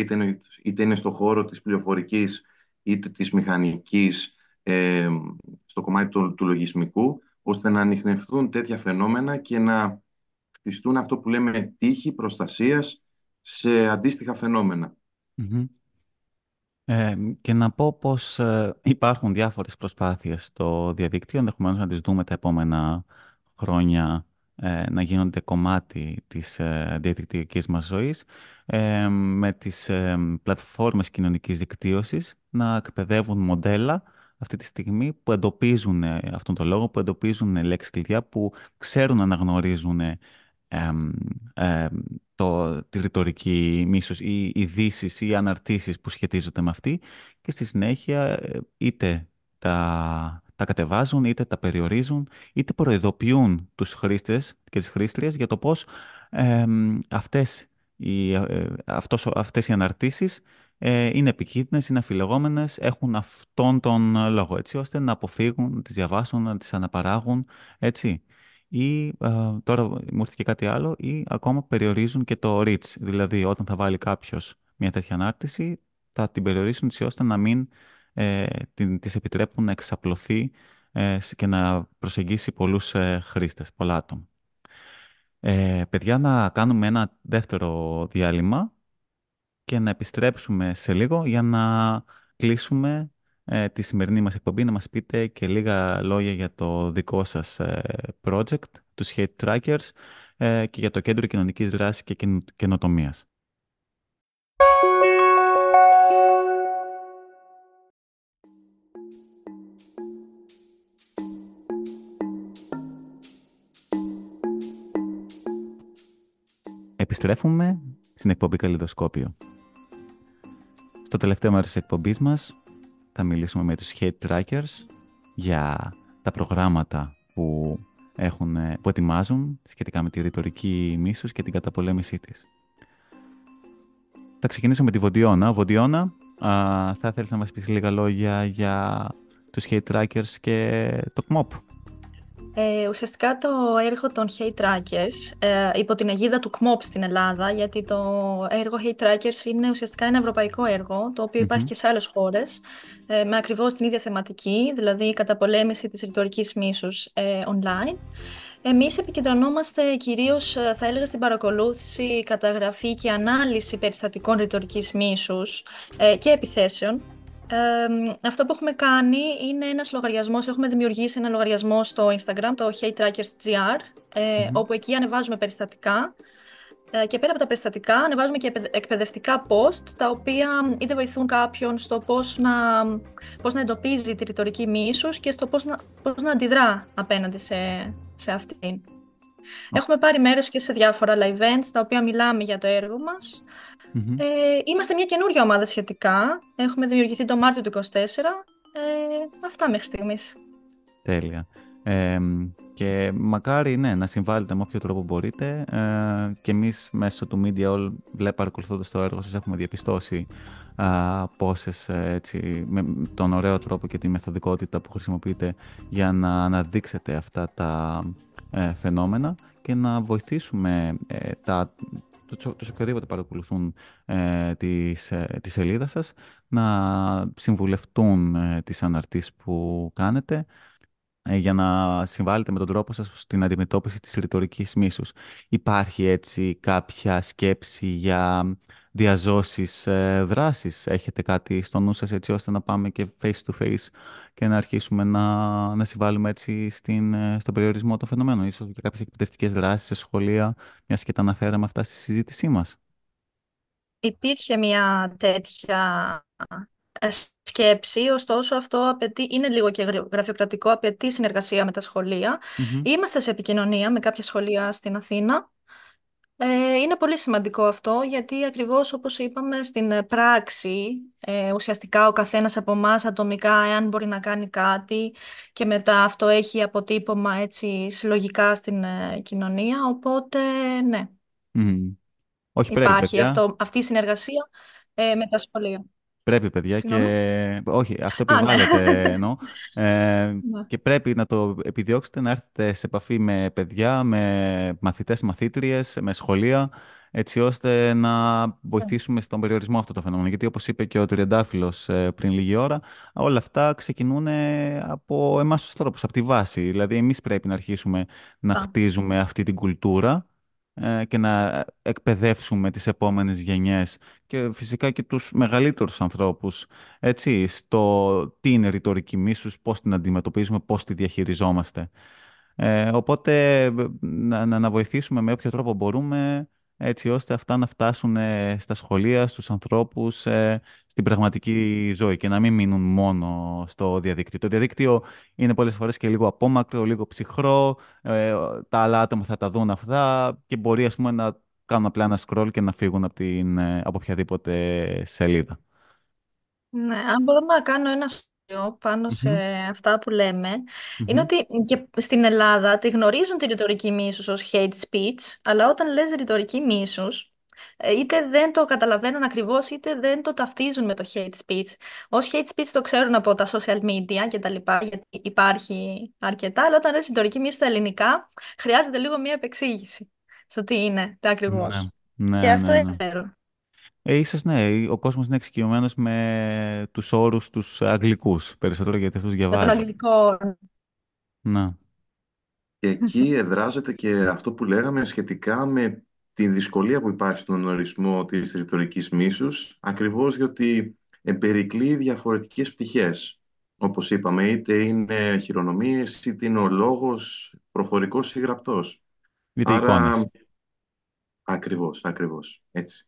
είτε είναι, στο χώρο της πληροφορικής, είτε της μηχανικής, ε, στο κομμάτι του λογισμικού, ώστε να ανοιχνευτούν τέτοια φαινόμενα και να χτιστούν αυτό που λέμε τύχη προστασίας σε αντίστοιχα Ε, και να πω πως ε, υπάρχουν διάφορες προσπάθειες στο διαδίκτυο, ενδεχομένως να τις δούμε τα επόμενα χρόνια ε, να γίνονται κομμάτι της ε, διαδικτυακής μας ζωής, ε, με τις ε, πλατφόρμες κοινωνικής δικτύωσης να εκπαιδεύουν μοντέλα αυτή τη στιγμή που εντοπίζουν ε, αυτόν τον λόγο, που εντοπίζουν ε, λέξεις κλειδιά, που ξέρουν να αναγνωρίζουν ε, το, τη ρητορική μίσος ή ειδήσεις ή αναρτήσεις που σχετίζονται με αυτή και στη συνέχεια είτε τα, τα κατεβάζουν, είτε τα περιορίζουν, είτε προειδοποιούν τους χρήστες και τις χρήστριες για το πώς ε, αυτές, οι, αυτός, αυτές οι αναρτήσεις ε, είναι επικίνδυνες, είναι αφιλεγόμενες, έχουν αυτόν τον λόγο, έτσι ώστε να αποφύγουν, να τις διαβάσουν, να τις αναπαράγουν, έτσι. Ή ε, τώρα μου έρθει και κάτι άλλο, ή ακόμα περιορίζουν και το reach, δηλαδή όταν θα βάλει κάποιος μια τέτοια ανάρτηση, θα την περιορίσουν έτσι ώστε να μην ε, την, τις επιτρέπουν να εξαπλωθεί και να προσεγγίσει πολλούς ε, χρήστες, πολλά άτομα. παιδιά, να κάνουμε ένα δεύτερο διάλειμμα και να επιστρέψουμε σε λίγο για να κλείσουμε ε, τη σημερινή μας εκπομπή, να μας πείτε και λίγα λόγια για το δικό σας ε, project, τους Hate Trackers ε, και για το Κέντρο Κοινωνικής Δράσης και Καινοτομίας. Επιστρέφουμε στην εκπομπή Καλλιδοσκόπιο. Στο τελευταίο μέρος της εκπομπής μας θα μιλήσουμε με τους hate trackers για τα προγράμματα που, έχουν, που ετοιμάζουν σχετικά με τη ρητορική μίσους και την καταπολέμησή της. Θα ξεκινήσουμε με τη Βοντιώνα. Βοντιώνα, θα ήθελες να μας πεις λίγα λόγια για τους hate trackers και το ΚΜΟΠ. Ε, ουσιαστικά το έργο των hate Trackers ε, υπό την αιγίδα του ΚΜΟΠ στην Ελλάδα, γιατί το έργο hate Trackers είναι ουσιαστικά ένα ευρωπαϊκό έργο, το οποίο και σε άλλες χώρες, ε, με ακριβώς την ίδια θεματική, δηλαδή η καταπολέμηση της ρητορικής μίσους online. Εμείς επικεντρωνόμαστε κυρίως, θα έλεγα, στην παρακολούθηση, καταγραφή και ανάλυση περιστατικών ρητορικής μίσους και επιθέσεων αυτό που έχουμε κάνει είναι ένας λογαριασμός, έχουμε δημιουργήσει ένα λογαριασμό στο Instagram, το Hey ε, όπου εκεί ανεβάζουμε περιστατικά ε, και πέρα από τα περιστατικά ανεβάζουμε και εκπαιδευτικά post, τα οποία είτε βοηθούν κάποιον στο πώς να, πώς να εντοπίζει τη ρητορική μίσους και στο πώς να, πώς να αντιδρά απέναντι σε, σε αυτήν. Έχουμε πάρει μέρος και σε διάφορα live events, τα οποία μιλάμε για το έργο μας. Ε, είμαστε μια καινούργια ομάδα σχετικά. Έχουμε δημιουργηθεί το Μάρτιο του 24. Ε, αυτά μέχρι στιγμής. Τέλεια. Ε, και μακάρι ναι, να συμβάλλετε με όποιο τρόπο μπορείτε. Ε, και εμείς μέσω του Media All, βλέπω το έργο σας έχουμε διαπιστώσει α, πόσες, ε, με τον ωραίο τρόπο και τη μεθοδικότητα που χρησιμοποιείτε για να αναδείξετε αυτά τα ε, φαινόμενα και να βοηθήσουμε ε, τα, τους οποιοδήποτε παρακολουθούν ε, ε, τη, σελίδα σας να συμβουλευτούν ε, τις αναρτήσεις που κάνετε ε, για να συμβάλλετε με τον τρόπο σας στην αντιμετώπιση της ρητορικής μίσους. Υπάρχει έτσι κάποια σκέψη για διαζώσεις ε, δράσεις. Έχετε κάτι στο νου σας έτσι ώστε να πάμε και face to face και να αρχίσουμε να, να συμβάλλουμε έτσι στην, ε, στον περιορισμό των φαινομένων. Ίσως και κάποιες εκπαιδευτικές δράσεις σε σχολεία, μιας και τα αναφέραμε αυτά στη συζήτησή μας. Υπήρχε μια τέτοια ε, σκέψη, ωστόσο αυτό απαιτεί, είναι λίγο και γραφειοκρατικό, απαιτεί συνεργασία με τα σχολεια mm Είμαστε σε επικοινωνία με κάποια σχολεία στην Αθήνα. Ε, είναι πολύ σημαντικό αυτό, γιατί ακριβώς όπως είπαμε στην πράξη, ε, ουσιαστικά ο καθένας από εμάς ατομικά, εάν μπορεί να κάνει κάτι και μετά αυτό έχει αποτύπωμα έτσι συλλογικά στην ε, κοινωνία, οπότε ναι. Υπάρχει πρέπει, αυτή η συνεργασία ε, με τα σχολεία. Πρέπει, παιδιά, και... Όχι, αυτό που βάλετε ναι. ε, ναι. και πρέπει να το επιδιώξετε, να έρθετε σε επαφή με παιδιά, με μαθητές, μαθήτριες, με σχολεία, έτσι ώστε να ναι. βοηθήσουμε στον περιορισμό αυτό το φαινόμενο. Γιατί, όπως είπε και ο Τριαντάφυλλος ε, πριν λίγη ώρα, όλα αυτά ξεκινούν από εμάς τους τρόπους, από τη βάση. Δηλαδή, εμείς πρέπει να αρχίσουμε να χτίζουμε αυτή την κουλτούρα ε, και να εκπαιδεύσουμε τις επόμενες γενιές και φυσικά και τους μεγαλύτερους ανθρώπους έτσι, στο τι είναι ρητορική μίσους, πώς την αντιμετωπίζουμε, πώς τη διαχειριζόμαστε. Ε, οπότε ε, να, να βοηθήσουμε με όποιο τρόπο μπορούμε έτσι ώστε αυτά να φτάσουν ε, στα σχολεία, στους ανθρώπους, ε, στην πραγματική ζωή και να μην μείνουν μόνο στο διαδίκτυο. Το διαδίκτυο είναι πολλές φορές και λίγο απόμακρο, λίγο ψυχρό, ε, τα άλλα άτομα θα τα δουν αυτά και μπορεί ας πούμε, να κάνουν απλά ένα scroll και να φύγουν από, την, από οποιαδήποτε σελίδα. Ναι, αν μπορούμε να κάνω ένα πάνω σε αυτά που λέμε είναι ότι στην Ελλάδα τη γνωρίζουν τη ρητορική μίσους ως hate speech, αλλά όταν λες ρητορική μίσους, ε, είτε δεν το καταλαβαίνουν ακριβώς, είτε δεν το ταυτίζουν με το hate speech. Ως hate speech το ξέρουν από τα social media και τα λοιπά, γιατί υπάρχει αρκετά, αλλά όταν λες ρητορική μίσους στα ελληνικά, χρειάζεται λίγο μία επεξήγηση στο τι είναι τα ακριβώς. Ναι, ναι, και αυτό ναι, ενδιαφέρον. Ε, ίσως ναι, ο κόσμος είναι εξοικειωμένος με τους όρους τους αγγλικούς περισσότερο γιατί αυτούς διαβάζει. Με τον αγγλικό. Ναι. Και εκεί εδράζεται και αυτό που λέγαμε σχετικά με τη δυσκολία που υπάρχει στον ορισμό της ρητορικής μίσους, ακριβώς διότι εμπερικλεί διαφορετικές πτυχές. Όπως είπαμε, είτε είναι χειρονομίες, είτε είναι ο λόγος προφορικός ή γραπτός. Είτε Άρα... εικόνες. Ακριβώς, ακριβώς. Έτσι.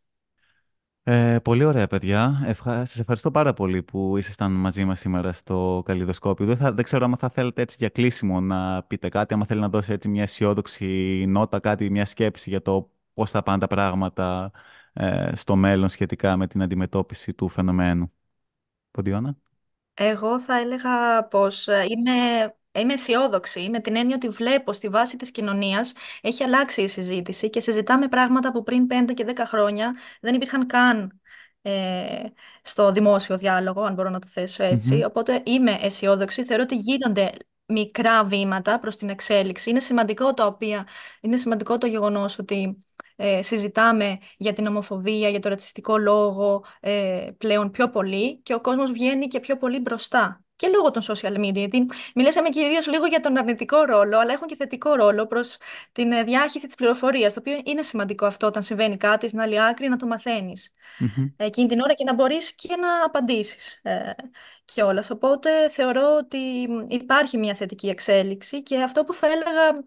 Ε, πολύ ωραία, παιδιά. Ευχα... Σας ευχαριστώ πάρα πολύ που ήσασταν μαζί μας σήμερα στο Καλλιδοσκόπιο. Δεν, θα... ξέρω αν θα θέλετε έτσι για κλείσιμο να πείτε κάτι, αν θέλει να δώσει έτσι μια αισιόδοξη νότα, κάτι, μια σκέψη για το πώς θα πάνε τα πράγματα ε, στο μέλλον σχετικά με την αντιμετώπιση του φαινομένου. Ποντιώνα. Εγώ θα έλεγα πως ε, είναι... Ε, είμαι αισιόδοξη με την έννοια ότι βλέπω στη βάση της κοινωνίας έχει αλλάξει η συζήτηση και συζητάμε πράγματα που πριν 5 και 10 χρόνια δεν υπήρχαν καν ε, στο δημόσιο διάλογο, αν μπορώ να το θέσω Οπότε είμαι αισιόδοξη, θεωρώ ότι γίνονται μικρά βήματα προς την εξέλιξη. Είναι σημαντικό, το οποία, είναι σημαντικό το γεγονός ότι ε, συζητάμε για την ομοφοβία, για το ρατσιστικό λόγο ε, πλέον πιο πολύ και ο κόσμος βγαίνει και πιο πολύ μπροστά και λόγω των social media. Γιατί μιλήσαμε κυρίως λίγο για τον αρνητικό ρόλο, αλλά έχουν και θετικό ρόλο προς την ε, διάχυση της πληροφορίας. Το οποίο είναι σημαντικό αυτό όταν συμβαίνει κάτι στην άλλη άκρη να το μαθαίνεις εκείνη την ώρα και να μπορείς και να απαντήσεις ε, κιόλας. Οπότε θεωρώ ότι υπάρχει μια θετική εξέλιξη και αυτό που θα έλεγα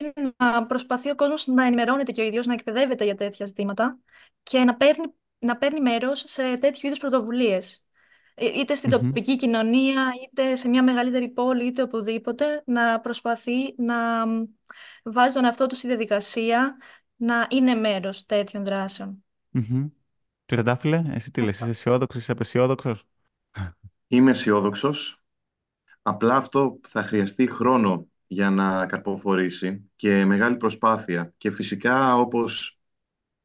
είναι να προσπαθεί ο κόσμος να ενημερώνεται και ο ίδιος να εκπαιδεύεται για τέτοια ζητήματα και να παίρνει, να παίρνει μέρος σε τέτοιου είδους πρωτοβουλίες. Ε, είτε στην τοπική κοινωνία, είτε σε μια μεγαλύτερη πόλη, είτε οπουδήποτε, να προσπαθεί να βάζει τον εαυτό του στη διαδικασία να είναι μέρος τέτοιων δράσεων. Mm-hmm. εσύ τι λες, είσαι αισιόδοξος, είσαι απεσιόδοξος. Είμαι αισιόδοξος. Απλά αυτό θα χρειαστεί χρόνο για να καρποφορήσει και μεγάλη προσπάθεια. Και φυσικά, όπως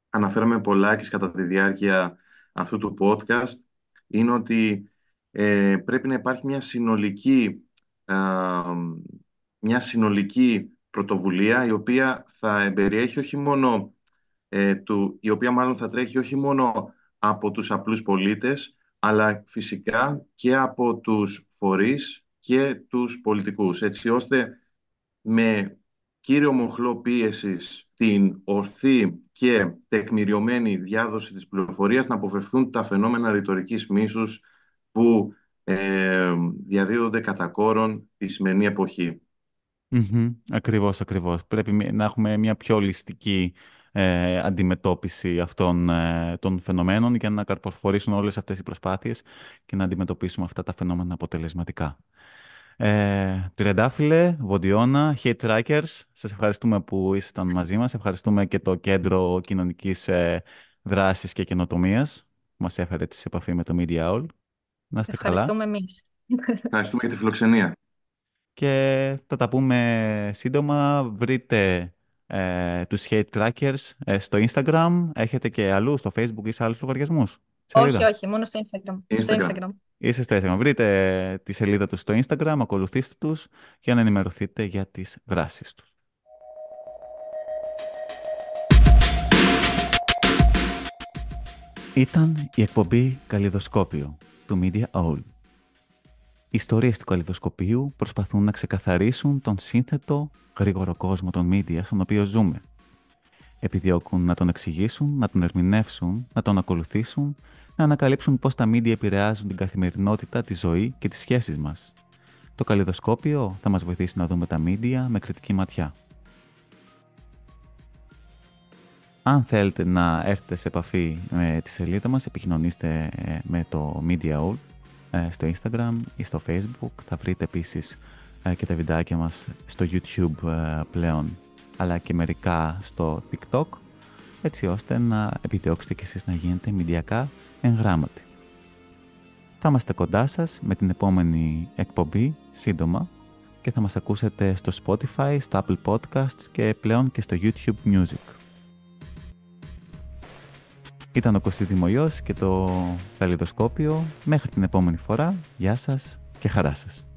αναφέραμε πολλά και κατά τη διάρκεια αυτού του podcast, είναι ότι ε, πρέπει να υπάρχει μια συνολική, ε, μια συνολική πρωτοβουλία η οποία θα εμπεριέχει όχι μόνο ε, του, η οποία μάλλον θα τρέχει όχι μόνο από τους απλούς πολίτες αλλά φυσικά και από τους φορείς και τους πολιτικούς έτσι ώστε με κύριο μοχλό πίεσης την ορθή και τεκμηριωμένη διάδοση της πληροφορίας να αποφευθούν τα φαινόμενα ρητορικής μίσους που ε, διαδίδονται κατά κόρον τη σημερινή Ακριβώς, ακριβώς. Πρέπει να έχουμε μια πιο ολιστική ε, αντιμετώπιση αυτών ε, των φαινομένων για να καρποφορήσουν όλες αυτές οι προσπάθειες και να αντιμετωπίσουμε αυτά τα φαινόμενα αποτελεσματικά. Ε, Βοντιώνα, Hate Trackers, σας ευχαριστούμε που ήσασταν μαζί μας. Ευχαριστούμε και το Κέντρο Κοινωνικής ε, Δράσης και Καινοτομίας που μας έφερε τη επαφή με το Media All. Να είστε ευχαριστούμε Εμείς. Ευχαριστούμε για τη φιλοξενία. Και θα τα πούμε σύντομα. Βρείτε ε, τους Hate Trackers ε, στο Instagram. Έχετε και αλλού, στο Facebook ή σε άλλους λογαριασμούς. Όχι, όχι, μόνο στο Instagram. Στο Instagram. Είστε στο έθιμο. Βρείτε τη σελίδα τους στο Instagram, ακολουθήστε τους για να ενημερωθείτε για τις δράσεις τους. Ήταν η εκπομπή «Καλλιδοσκόπιο» του Media All. Οι ιστορίες του καλλιδοσκοπίου προσπαθούν να ξεκαθαρίσουν τον σύνθετο, γρήγορο κόσμο των media στον οποίο ζούμε. Επιδιώκουν να τον εξηγήσουν, να τον ερμηνεύσουν, να τον ακολουθήσουν να ανακαλύψουν πώς τα μίντια επηρεάζουν την καθημερινότητα, τη ζωή και τις σχέσεις μας. Το καλλιδοσκόπιο θα μας βοηθήσει να δούμε τα μίντια με κριτική ματιά. Αν θέλετε να έρθετε σε επαφή με τη σελίδα μας, επικοινωνήστε ε, με το Media All ε, στο Instagram ή στο Facebook. Θα βρείτε επίσης ε, και τα βιντεάκια μας στο YouTube πλέον, αλλά και μερικά στο TikTok έτσι ώστε να επιδιώξετε κι εσείς να γίνετε μηντιακά εγγράμματοι. Θα είμαστε κοντά σας με την επόμενη εκπομπή σύντομα και θα μας ακούσετε στο Spotify, στο Apple Podcasts και πλέον και στο YouTube Music. Ήταν ο Κωστής Δημογιός και το Καλλιδοσκόπιο. Μέχρι την επόμενη φορά, γεια σας και χαρά σας.